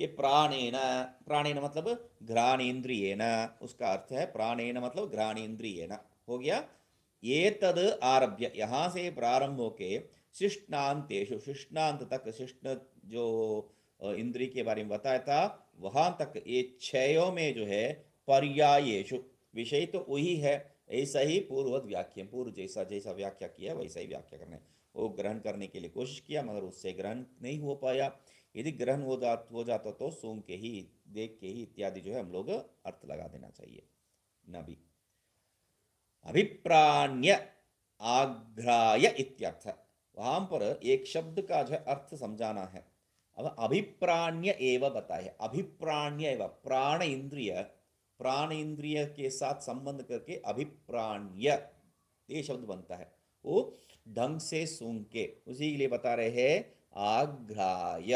ये प्राणेन प्राणेन मतलब घ्राणेन्द्रियन उसका अर्थ है प्राणेन मतलब घ्राणेन्द्रियन हो गया ये तद आरभ्य यहाँ से प्रारंभ के शिष्णातेषु शिष्णांत तक शिष्ण जो इंद्रिय के बारे में बताया था वहां तक ये क्षयों में जो है पर्यायेशु विषय तो वही है ऐसा ही पूर्ववत व्याख्या पूर्व जैसा जैसा व्याख्या किया वैसा ही व्याख्या करने वो ग्रहण करने के लिए कोशिश किया मगर उससे ग्रहण नहीं हो पाया यदि ग्रहण हो जा हो जाता तो सोम के ही देख के ही इत्यादि जो है हम लोग अर्थ लगा देना चाहिए नबी अभिप्राण्य आग्राय इत्यर्थ वहां पर एक शब्द का जो अर्थ समझाना है अब अभिप्राण्य एवं बताए अभिप्राण्य एवं प्राण इंद्रिय प्राण इंद्रिय के साथ संबंध करके अभिप्राण्य ये शब्द बनता है वो ढंग से सूंघ के उसी के लिए बता रहे हैं आघ्राय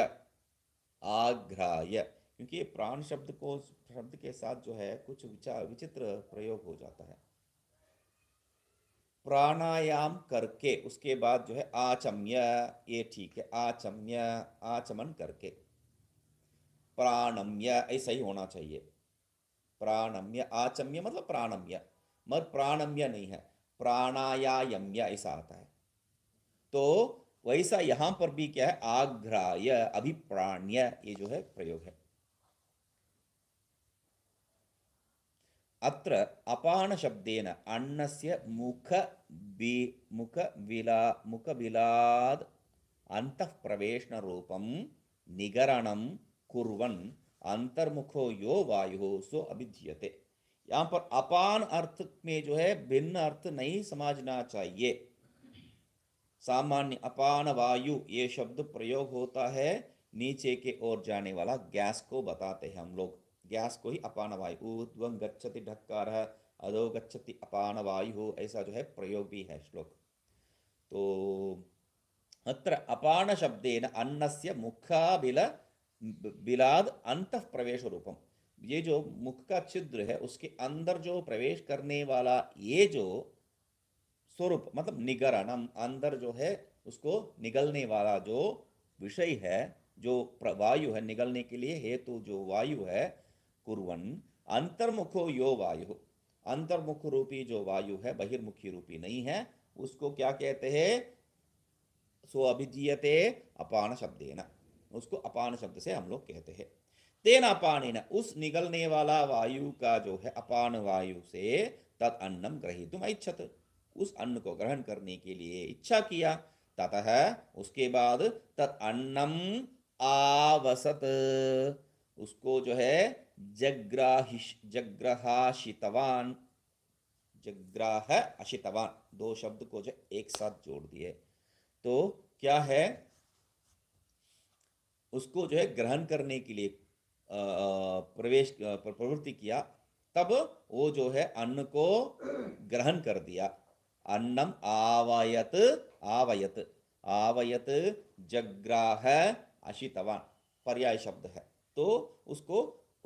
आघ्राय क्योंकि प्राण शब्द को शब्द के साथ जो है कुछ विचार विचित्र प्रयोग हो जाता है प्राणायाम करके उसके बाद जो है आचम्य ये ठीक है आचम्य आचमन करके प्राणम्य ऐसा ही होना चाहिए प्राणम्य आचम्य मतलब प्राणम्य मगर प्राणम्य नहीं है प्राणायायम्य ऐसा आता है तो वैसा यहां पर भी क्या है आग्राय अभिप्राण्य ये जो है प्रयोग है अत्र अपान शब्देन से मुख बी मुख विला मुख विलाद अंत प्रवेशन रूपम निगरणं कुरन अंतर्मुखो यो वायु सो अभिधीयते यहाँ पर अपान अर्थ में जो है भिन्न अर्थ नहीं समझना चाहिए सामान्य अपान वायु ये शब्द प्रयोग होता है नीचे के ओर जाने वाला गैस को बताते हैं हम लोग गैस को ही अपान वायु उद्वंग गच्छति ढक्कार अधो गच्छति अपान वायु ऐसा जो है प्रयोग भी है श्लोक तो अत्र अपान शब्देन अन्नस्य मुखाभिल बिलाद अंत प्रवेश रूपम ये जो मुख का छिद्र है उसके अंदर जो प्रवेश करने वाला ये जो स्वरूप मतलब निगरण अंदर जो है उसको निगलने वाला जो विषय है जो वायु है निगलने के लिए हेतु जो वायु है कुरवन अंतर्मुखो यो वायु अंतर्मुख रूपी जो वायु है बहिर्मुखी रूपी नहीं है उसको क्या कहते हैं सो अभिजीयते अपान शब्देना उसको अपान शब्द से हम लोग कहते हैं तेन पानी न उस निकलने वाला वायु का जो है अपान वायु से तद अन्नम ग्रही तुम इच्छत उस अन्न को ग्रहण करने के लिए इच्छा किया ततः उसके बाद तद अन्नम आवसत उसको जो है जग्राहिश जग्रहाशितवान जग्राह अशितवान दो शब्द को जो एक साथ जोड़ दिए तो क्या है उसको जो है ग्रहण करने के लिए प्रवेश प्रवृत्ति किया तब वो जो है अन्न को ग्रहण कर दिया अन्नम आवयत आवयत आवयत जग्राह अशितवान पर्याय शब्द है तो उसको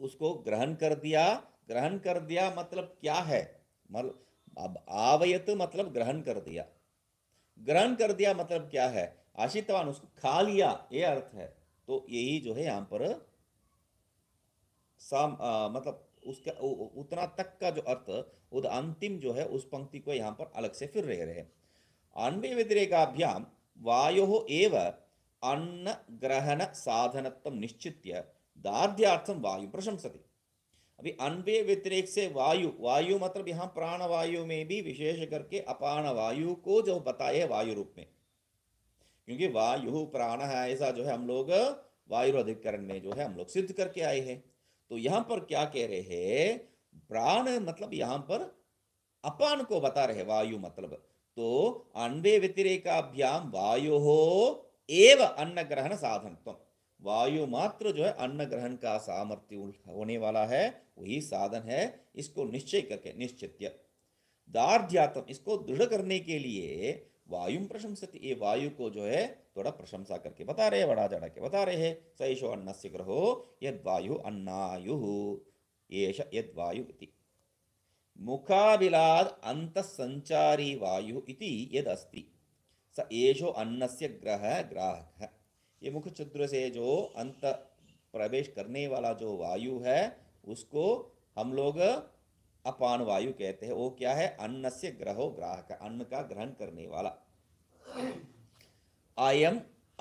उसको ग्रहण कर दिया ग्रहण कर दिया मतलब क्या है मतलब अब आवयत मतलब ग्रहण कर दिया ग्रहण कर दिया मतलब क्या है आशितवान उसको खा लिया ये अर्थ है तो यही जो है यहाँ पर साम आ, मतलब उसका उतना तक का जो अर्थ उद तो अंतिम जो है उस पंक्ति को यहाँ पर अलग से फिर रह रहे अन्वय व्यतिरेकाभ्याम वायो एव अन्न ग्रहण साधनत्व निश्चित दार्ध्यार्थम वायु प्रशंसति अभी अन्वय व्यतिरेक से वायु वायु मतलब यहाँ प्राणवायु में भी विशेष करके अपान वायु को जो बताए वायु रूप में क्योंकि वायु प्राण है ऐसा जो है हम लोग वायु अधिकरण में जो है हम लोग सिद्ध करके आए हैं तो यहाँ पर क्या कह रहे हैं प्राण मतलब यहाँ पर अपान को बता रहे वायु मतलब तो अन्वे व्यतिरेकाभ्याम वायु हो एव अन्न ग्रहण साधनत्व वायु मात्र जो है अन्न ग्रहण का सामर्थ्य होने वाला है वही साधन है इसको निश्चय करके निश्चित दार्ध्यात्म इसको दृढ़ करने के लिए वायु प्रशंसति ये वायु को जो है थोड़ा प्रशंसा करके बता रहे बड़ा चढ़ा के बता रहे हैं सैषो अन्न से ग्रहो यद अन्नायु एष यद वायु अंत संचारी वायु इति यदस्ति स एषो अन्नस्य ग्रह ग्राहक ये मुख चतुर से जो अंत प्रवेश करने वाला जो वायु है उसको हम लोग अपान वायु कहते हैं वो क्या है अन्न से ग्रहो ग्राहक अन्न का ग्रहण करने वाला अयम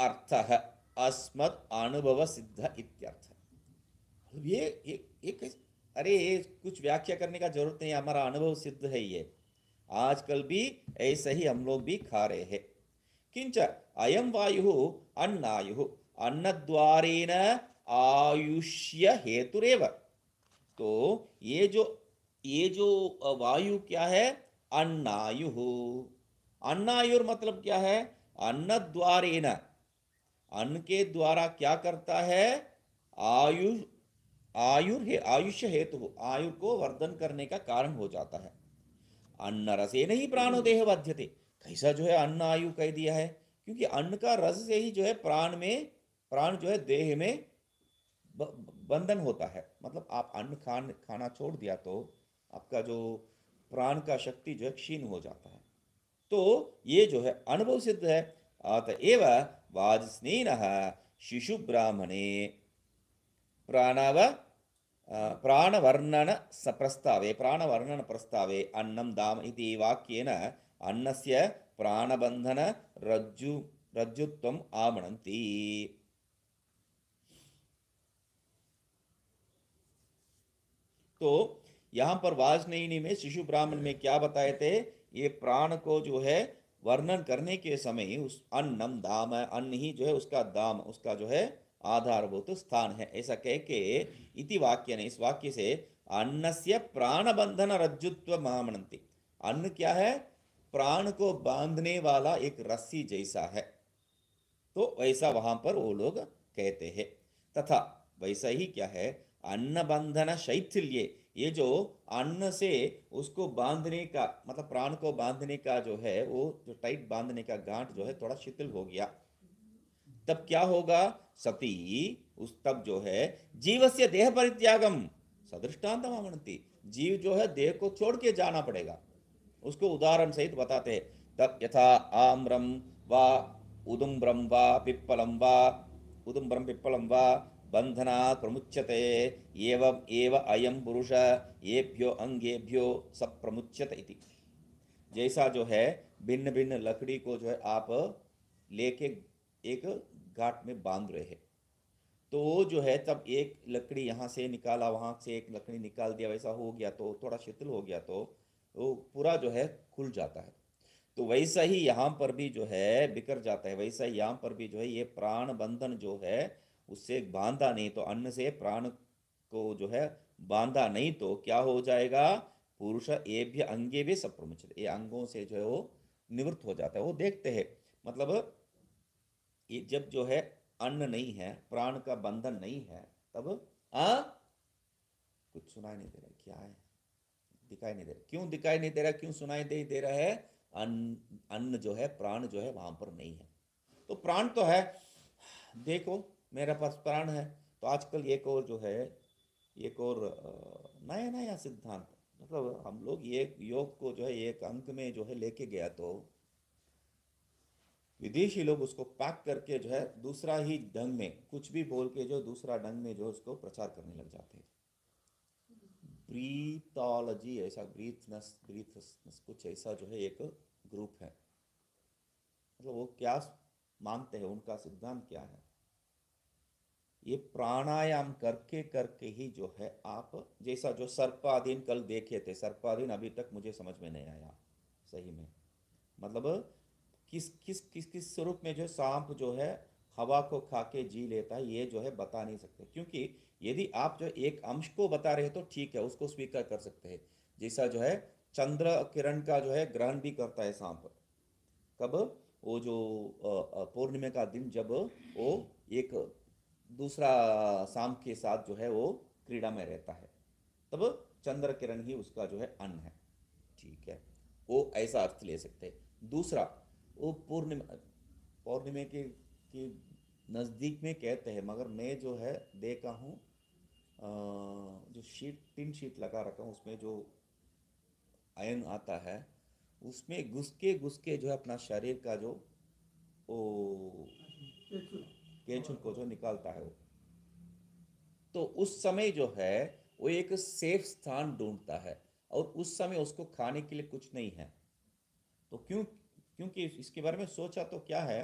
अर्थ है अस्मत् अनुभव सिद्ध इत्यर्थ मतलब ये एक अरे ये कुछ व्याख्या करने का जरूरत नहीं हमारा अनुभव सिद्ध है ये आजकल भी ऐसे ही हम लोग भी खा रहे हैं किंच अयम वायु अन्न आयु अन्न अन्नद्वारेण आयुष्य हेतुरेव तो ये जो ये जो वायु क्या है अन्नायु अन्नायुर मतलब क्या है अन्न द्वारेण अन्न के द्वारा क्या करता है आयु आयुर हे, आयुष्य हेतु आयु को वर्धन करने का कारण हो जाता है अन्न रसे नहीं प्राणो देह बाध्यते कैसा जो है अन्न आयु कह दिया है क्योंकि अन्न का रस से ही जो है प्राण में प्राण जो है देह में बंधन होता है मतलब आप अन्न खान खाना छोड़ दिया तो आपका जो प्राण का शक्ति जो है क्षीण हो जाता है तो ये जो है अनुभव सिद्ध है अतएव वाज वाजस्नेन शिशु ब्राह्मणे प्राणव प्राणवर्णन स प्रस्ताव प्राणवर्णन प्रस्ताव अन्नं दाम इति अन्न से प्राणबंधन रज्जु रज्जुत्व आमणती तो यहाँ पर वाजनयनी में शिशु ब्राह्मण में क्या बताए थे ये प्राण को जो है वर्णन करने के समय उस अन्नम दाम है अन्न ही जो है उसका दाम उसका जो है आधारभूत स्थान है ऐसा कह के इति वाक्य ने इस वाक्य से अन्न से प्राण बंधन रज्जुत्व महामंती अन्न क्या है प्राण को बांधने वाला एक रस्सी जैसा है तो वैसा वहां पर वो लोग कहते हैं तथा वैसा ही क्या है अन्न बंधन शैथिल्य ये जो अन्न से उसको बांधने का मतलब प्राण को बांधने का जो है वो जो टाइट बांधने का गांठ जो है थोड़ा शिथिल हो गया तब क्या होगा सती उस तब जो है जीव से देह परित्यागम सदृष्टान्त मामनती जीव जो है देह को छोड़ के जाना पड़ेगा उसको उदाहरण सहित बताते हैं तब यथा आम्रम वा उदुम्ब्रम वा पिप्पलम वा उदुम्ब्रम पिप्पलम वा बंधना प्रमुच्यते एवम् एव अयम पुरुष एभ्यो अंगेभ्यो सब प्रमुच्यत इति जैसा जो है भिन्न भिन्न लकड़ी को जो है आप लेके एक घाट में बांध रहे हैं तो जो है तब एक लकड़ी यहाँ से निकाला वहाँ से एक लकड़ी निकाल दिया वैसा हो गया तो थोड़ा शिथिल हो गया तो वो पूरा जो है खुल जाता है तो वैसा ही यहाँ पर भी जो है बिकर जाता है वैसा ही यहाँ पर भी जो है ये प्राण बंधन जो है उससे बांधा नहीं तो अन्न से प्राण को जो है बांधा नहीं तो क्या हो जाएगा पुरुष भी अंगे भी सप्रमुचित ये अंगों से जो है वो निवृत्त हो जाता है वो देखते हैं मतलब ये जब जो है अन्न नहीं है प्राण का बंधन नहीं है तब आ हाँ? कुछ सुनाई नहीं दे रहा क्या है दिखाई नहीं दे रहा क्यों दिखाई नहीं दे रहा क्यों सुनाई नहीं दे रहा है अन्न अन्न जो है प्राण जो है वहां पर नहीं है तो प्राण तो है देखो मेरा पास प्राण है तो आजकल एक और जो है एक और नया नया सिद्धांत मतलब हम लोग ये योग को जो है एक अंक में जो है लेके गया तो विदेशी लोग उसको पैक करके जो है दूसरा ही ढंग में कुछ भी बोल के जो दूसरा ढंग में जो उसको प्रचार करने लग जाते हैं ब्रीथोलॉजी ऐसा ब्रीथनेस ब्रीथनेस कुछ ऐसा जो है एक ग्रुप है मतलब वो क्या मानते हैं उनका सिद्धांत क्या है ये प्राणायाम करके करके ही जो है आप जैसा जो सर्पाधीन कल देखे थे सर्पाधीन अभी तक मुझे समझ में नहीं आया सही में मतलब किस किस किस किस स्वरूप में जो सांप जो है हवा को खा के जी लेता है ये जो है बता नहीं सकते क्योंकि यदि आप जो एक अंश को बता रहे तो ठीक है उसको स्वीकार कर सकते हैं जैसा जो है चंद्र किरण का जो है ग्रहण भी करता है सांप कब वो जो पूर्णिमा का दिन जब वो एक दूसरा शाम के साथ जो है वो क्रीड़ा में रहता है तब चंद्र किरण ही उसका जो है अन्न है ठीक है वो ऐसा अर्थ ले सकते हैं दूसरा वो पूर्णिमा पूर्णिमा के, के नज़दीक में कहते हैं मगर मैं जो है देखा हूँ जो शीट टिन शीट लगा रखा हूँ उसमें जो आयन आता है उसमें घुस के घुस के जो है अपना शरीर का जो ओ पेंशन को जो निकालता है वो तो उस समय जो है वो एक सेफ स्थान ढूंढता है और उस समय उसको खाने के लिए कुछ नहीं है तो क्यों क्योंकि इसके बारे में सोचा तो क्या है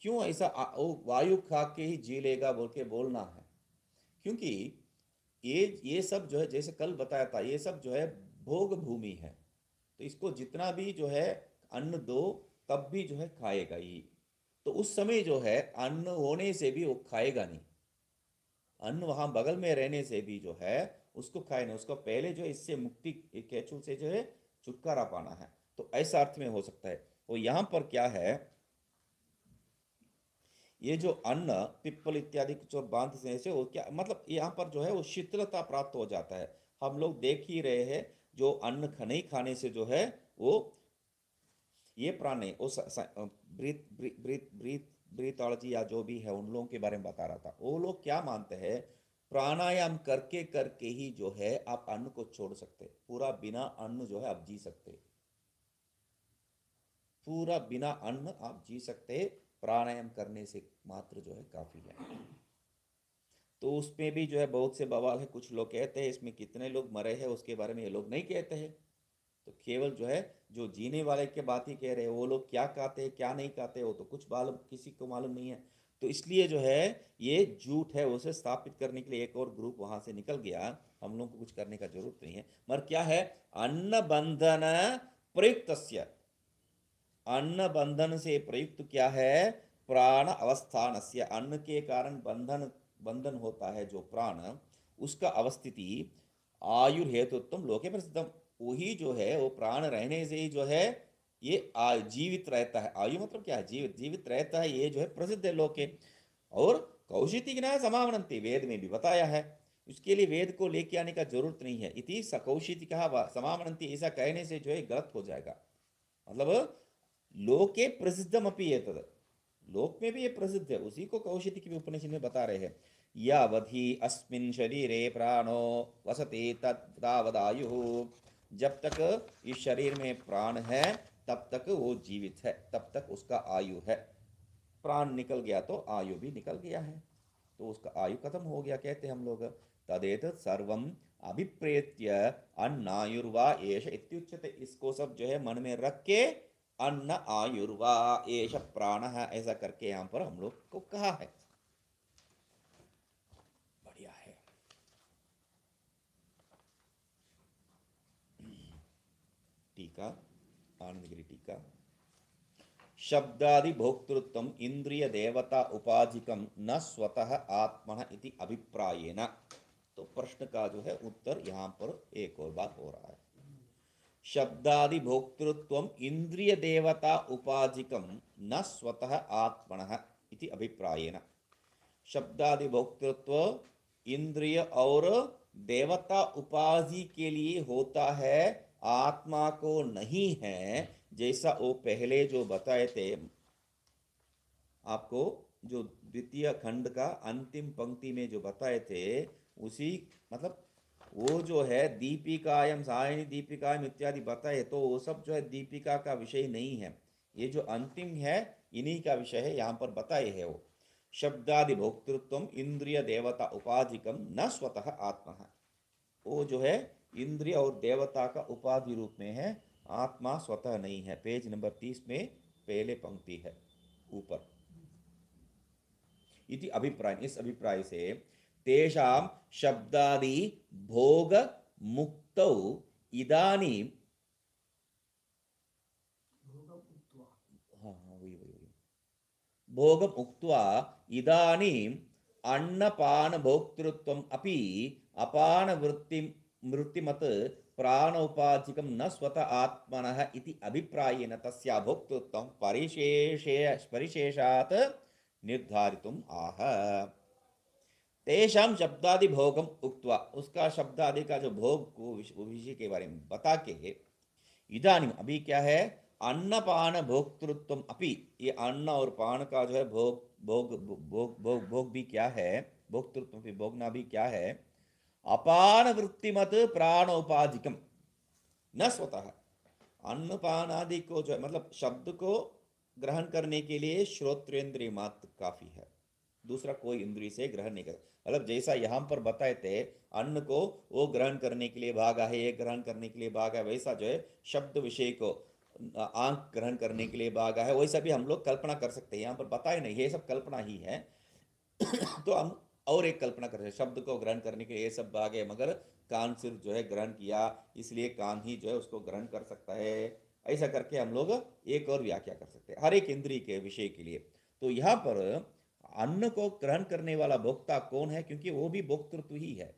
क्यों ऐसा वो वायु खा के ही जी लेगा बोल के बोलना है क्योंकि ये ये सब जो है जैसे कल बताया था ये सब जो है भोग भूमि है तो इसको जितना भी जो है अन्न दो तब भी जो है खाएगा ये तो उस समय जो है अन्न होने से भी वो खाएगा नहीं अन्न वहां बगल में रहने से भी जो है उसको खाए नहीं उसको पहले जो है इससे मुक्ति कैचू से जो है छुटकारा पाना है तो ऐसा अर्थ में हो सकता है और यहाँ पर क्या है ये जो अन्न पिप्पल इत्यादि जो बांध से वो क्या मतलब यहाँ पर जो है वो शीतलता प्राप्त हो जाता है हम लोग देख ही रहे हैं जो अन्न नहीं खाने से जो है वो ये प्राणी उस ब्रीथ ब्रीथ ब्रीथ ब्रीथोलॉजी या जो भी है उन लोगों के बारे में बता रहा था वो लोग क्या मानते हैं प्राणायाम करके करके ही जो है आप अन्न को छोड़ सकते पूरा बिना अन्न जो है आप जी सकते पूरा बिना अन्न आप जी सकते प्राणायाम करने से मात्र जो है काफी है तो उसमें भी जो है बहुत से बवाल है कुछ लोग कहते हैं इसमें कितने लोग मरे हैं उसके बारे में ये लोग नहीं कहते हैं तो केवल जो है जो जीने वाले के बात ही कह रहे हैं वो लोग क्या कहते हैं क्या नहीं कहते वो तो कुछ मालूम किसी को मालूम नहीं है तो इसलिए जो है ये झूठ है उसे स्थापित करने के लिए एक और ग्रुप वहां से निकल गया हम लोग को कुछ करने का जरूरत नहीं है मगर क्या है अन्न बंधन प्रयुक्त अन्न बंधन से प्रयुक्त क्या है प्राण अवस्थान से अन्न के कारण बंधन बंधन होता है जो प्राण उसका अवस्थिति आयुर्तुत्व लोके प्रसिद्धम वही जो है वो प्राण रहने से ही जो है ये आ, जीवित रहता है आयु मतलब क्या है जीवित जीवित रहता है ये जो है प्रसिद्ध है लोके और कौशिति ज्ञान समावनती वेद में भी बताया है उसके लिए वेद को लेके आने का जरूरत नहीं है इति सकौशिति कहा समावनती ऐसा कहने से जो है गलत हो जाएगा मतलब लोके प्रसिद्धम अपनी ये तद लोक में भी ये प्रसिद्ध है उसी को कौशिति की उपनिषद में बता रहे हैं यावधि अस्मिन शरीरे प्राणो वसते तदावदायु जब तक इस शरीर में प्राण है तब तक वो जीवित है तब तक उसका आयु है प्राण निकल गया तो आयु भी निकल गया है तो उसका आयु खत्म हो गया कहते हम लोग तदेत सर्वम अभिप्रेत्य अन्नायुर्वा एश इत्युच्यते इसको सब जो है मन में रख के अन्न आयुर्वा एश प्राण है ऐसा करके यहाँ पर हम लोग को कहा है टीका आनंदगिरी टीका शब्दादि भोक्तृत्व इंद्रिय देवता उपाधिकम न स्वतः आत्मन इति अभिप्रायेन तो प्रश्न का जो है उत्तर यहाँ पर एक और बात हो रहा है शब्दादि भोक्तृत्व इंद्रिय देवता उपाधिकम न स्वतः आत्मन इति अभिप्रायेण शब्दादि भोक्तृत्व इंद्रिय और देवता उपाधि के लिए होता है आत्मा को नहीं है जैसा वो पहले जो बताए थे आपको जो द्वितीय खंड का अंतिम पंक्ति में जो बताए थे उसी मतलब वो जो है दीपिकायम सायनी दीपिकायम इत्यादि बताए तो वो सब जो है दीपिका का विषय नहीं है ये जो अंतिम है इन्हीं का विषय है यहाँ पर बताए है वो शब्दादि भोक्तृत्व इंद्रिय देवता उपाधिकम न स्वतः आत्मा वो जो है इंद्रिय और देवता का उपाधि रूप में है आत्मा स्वतः नहीं है पेज नंबर तीस में पहले पंक्ति है ऊपर इति अभिप्राय इस अभिप्राय से तेषाम शब्दादि भोग मुक्त इदानी भोग मुक्त हाँ, हाँ, इदानीम अन्नपान भोक्तृत्व अपी अपान वृत्ति प्राण उपाधिक न स्वत आत्मन इति तस्भोक्तृत्व परिशेष परिशेषा निर्धारित परिशेषात् निर्धारितुम् आह तेषाम शब्दादिभोगम उक्त्वा उसका शब्दादि का जो भोग को विषय के बारे में बता के इधानी अभी क्या है अन्न पान भोक्तृत्व अभी ये अन्न और पान का जो है भोग भोग भोग भोग भोग भी क्या है भोक्तृत्व भोगना भी क्या है अपान वृत्तिमत प्राण उपाधिकम न स्वतः पान आदि को जो है मतलब शब्द को ग्रहण करने के लिए श्रोत्रेंद्रिय मात्र काफी है दूसरा कोई इंद्रिय से ग्रहण नहीं कर मतलब जैसा यहाँ पर बताए थे अन्न को वो ग्रहण करने के लिए भागा है ये ग्रहण करने के लिए भागा है वैसा जो है शब्द विषय को आंख ग्रहण करने के लिए भागा है वैसा भी हम लोग कल्पना कर सकते हैं यहाँ पर बताए नहीं ये सब कल्पना ही है [coughs] तो हम और एक कल्पना करते हैं शब्द को ग्रहण करने के ये सब आ गए मगर कान सिर्फ जो है ग्रहण किया इसलिए कान ही जो है उसको ग्रहण कर सकता है ऐसा करके हम लोग एक और व्याख्या कर सकते हैं हर एक इंद्रिय के विषय के लिए तो यहाँ पर अन्न को ग्रहण करने वाला भोक्ता कौन है क्योंकि वो भी भोक्तृत्व ही है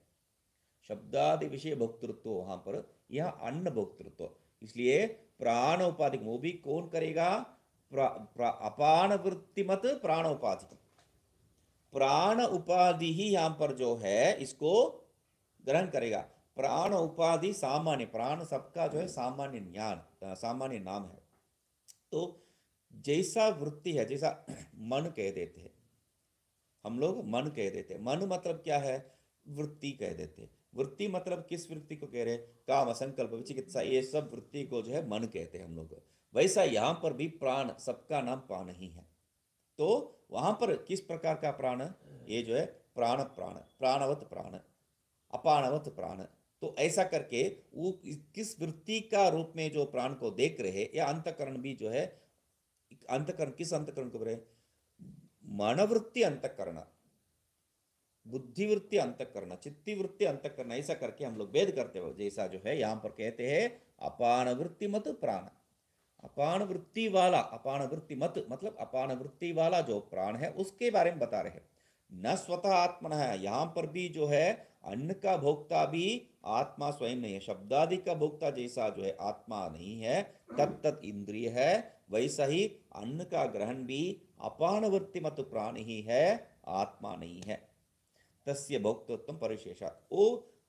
शब्दादि विषय भोक्तृत्व वहां पर यह अन्न भोक्तृत्व इसलिए प्राण उपाधि वो भी कौन करेगा प्रा, प्रा, अपान वृत्तिमत प्राणोपाधिकम प्राण उपाधि ही यहाँ पर जो है इसको ग्रहण करेगा प्राण उपाधि सामान्य प्राण सबका जो है सामान्य ज्ञान सामान्य नाम है तो जैसा वृत्ति है जैसा [clears throat] मन कह देते हैं हम लोग मन कह देते हैं मन मतलब क्या है वृत्ति कह देते हैं वृत्ति मतलब किस वृत्ति को कह रहे हैं काम संकल्प चिकित्सा ये सब वृत्ति को जो है मन कहते हैं हम लोग वैसा यहाँ पर भी प्राण सबका नाम प्राण ही है तो वहाँ पर किस प्रकार का प्राण ये जो है प्राण प्राण प्राणवत प्राण अपाणवत प्राण तो ऐसा करके वो किस वृत्ति का रूप में जो प्राण को देख रहे या अंतकरण भी जो है अंतकरण किस अंतकरण को रहे मनवृत्ति अंतकरण बुद्धिवृत्ति अंतकरण चित्तीवृत्ति अंतकरण ऐसा करके हम लोग वेद करते हो जैसा जो है यहां पर कहते हैं अपान वृत्ति मत प्राण अपान वृत्ति वाला अपान वृत्ति मत मतलब अपान वृत्ति वाला जो प्राण है उसके बारे में बता रहे न स्वतः आत्मन है यहाँ पर भी जो है अन्न का भोक्ता भी आत्मा स्वयं नहीं है शब्दादि का भोक्ता जैसा जो है आत्मा नहीं है तब तक इंद्रिय है वैसा ही अन्न का ग्रहण भी अपान वृत्ति मत प्राण ही है आत्मा नहीं है तस्य भोक्तृत्व परिशेषात ओ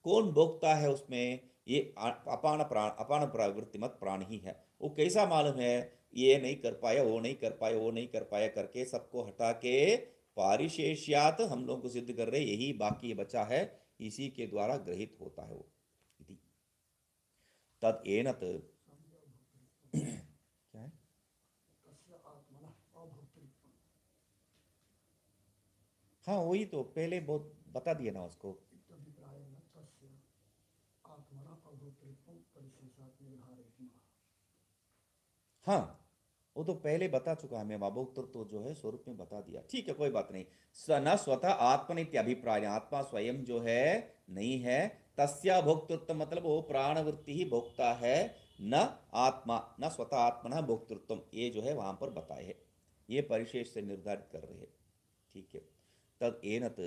कौन भोक्ता है उसमें ये अपान प्राण अपान प्रवृत्ति मत प्राण ही है वो कैसा मालूम है ये नहीं कर पाया वो नहीं कर पाया वो नहीं कर पाया करके सबको हटा के पारिशेष्यात हम लोगों को सिद्ध कर रहे यही बाकी बचा है इसी के द्वारा ग्रहित होता है वो तद एनत क्या है हाँ वही तो पहले बहुत बता दिया ना उसको हाँ वो तो पहले बता चुका है मैं उत्तर तो जो है स्वरूप में बता दिया ठीक है कोई बात नहीं न स्वतः आत्मा नित्य अभिप्राय आत्मा स्वयं जो है नहीं है तस्या भोक्तृत्व मतलब वो प्राणवृत्ति ही भोक्ता है न आत्मा न स्वतः आत्मा न भोक्तृत्व ये जो है वहां पर बताए है ये परिशेष से निर्धारित कर रहे ठीक है तद एनत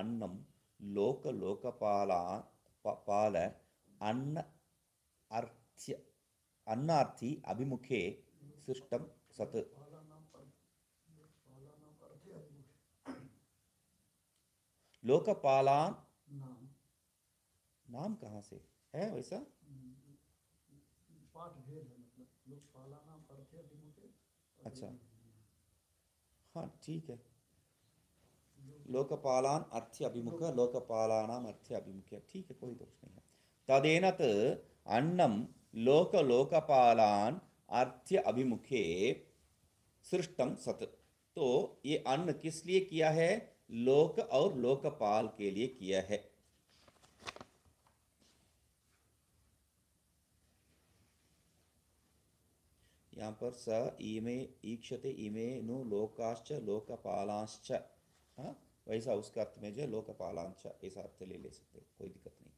अन्नम लोक लोकपाला पाल अन्न अर्थ्य अन्नार्थी अभिमुखे सृष्टं सत् लोकपालां नाम, नाम कहाँ से है वैसा अच्छा हाँ ठीक है लोकपालान अर्थ अभिमुख लोकपालानाम अर्थ अभिमुख ठीक है कोई दोष नहीं है तदेनत अन्नम लोकलोकपालान अर्थ्य अभिमुखे सृष्टम सत तो ये अन्न किस लिए किया है लोक और लोकपाल के लिए किया है यहाँ पर स इमे ईक्षते इमे नु लोकाश्च लोकपालाश्च हाँ, वैसा उसका अर्थ में जो लोकपालांश ऐसा अर्थ ले ले सकते कोई दिक्कत नहीं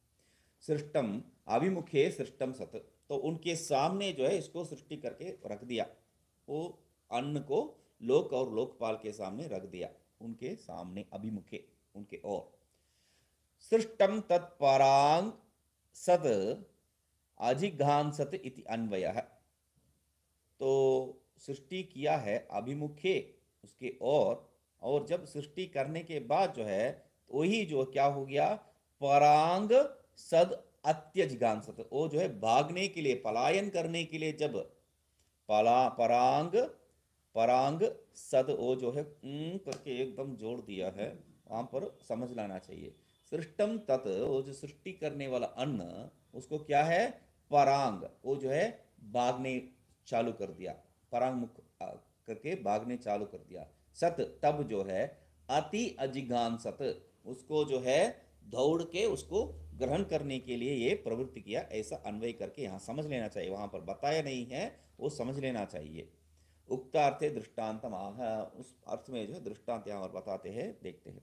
सृष्टम अभिमुखे सृष्टम सत तो उनके सामने जो है इसको सृष्टि करके रख दिया वो अन्न को लोक और लोकपाल के सामने रख दिया उनके सामने अभिमुखे उनके और सृष्टम तत्परांग सत अजिघान सत इति अन्वय है तो सृष्टि किया है अभिमुखे उसके और और जब सृष्टि करने के बाद जो है तो वही जो क्या हो गया परांग सद अत्यजिगांसत वो जो है भागने के लिए पलायन करने के लिए जब पला परांग परांग सद ओ जो है करके एकदम जोड़ दिया है वहाँ पर समझ लाना चाहिए सृष्टम तत् वो जो सृष्टि करने वाला अन्न उसको क्या है परांग वो जो है भागने चालू कर दिया परांग मुख करके भागने चालू कर दिया सत तब जो है अति अजिघान सत उसको जो है दौड़ के उसको ग्रहण करने के लिए ये प्रवृत्ति किया ऐसा अन्वय करके यहाँ समझ लेना चाहिए वहाँ पर बताया नहीं है वो समझ लेना चाहिए उक्तार्थे दृष्टान्तम आह उस अर्थ में जो है दृष्टान्त यहाँ पर बताते हैं देखते हैं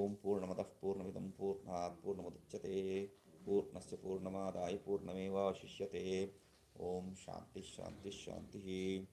ओम पूर्णमद पूर्णमिदम पूर्णात् पूर्णमुदच्यते पूर्णस्य पूर्णमादाय पूर्णमेवावशिष्यते ओम शांति शांति शांति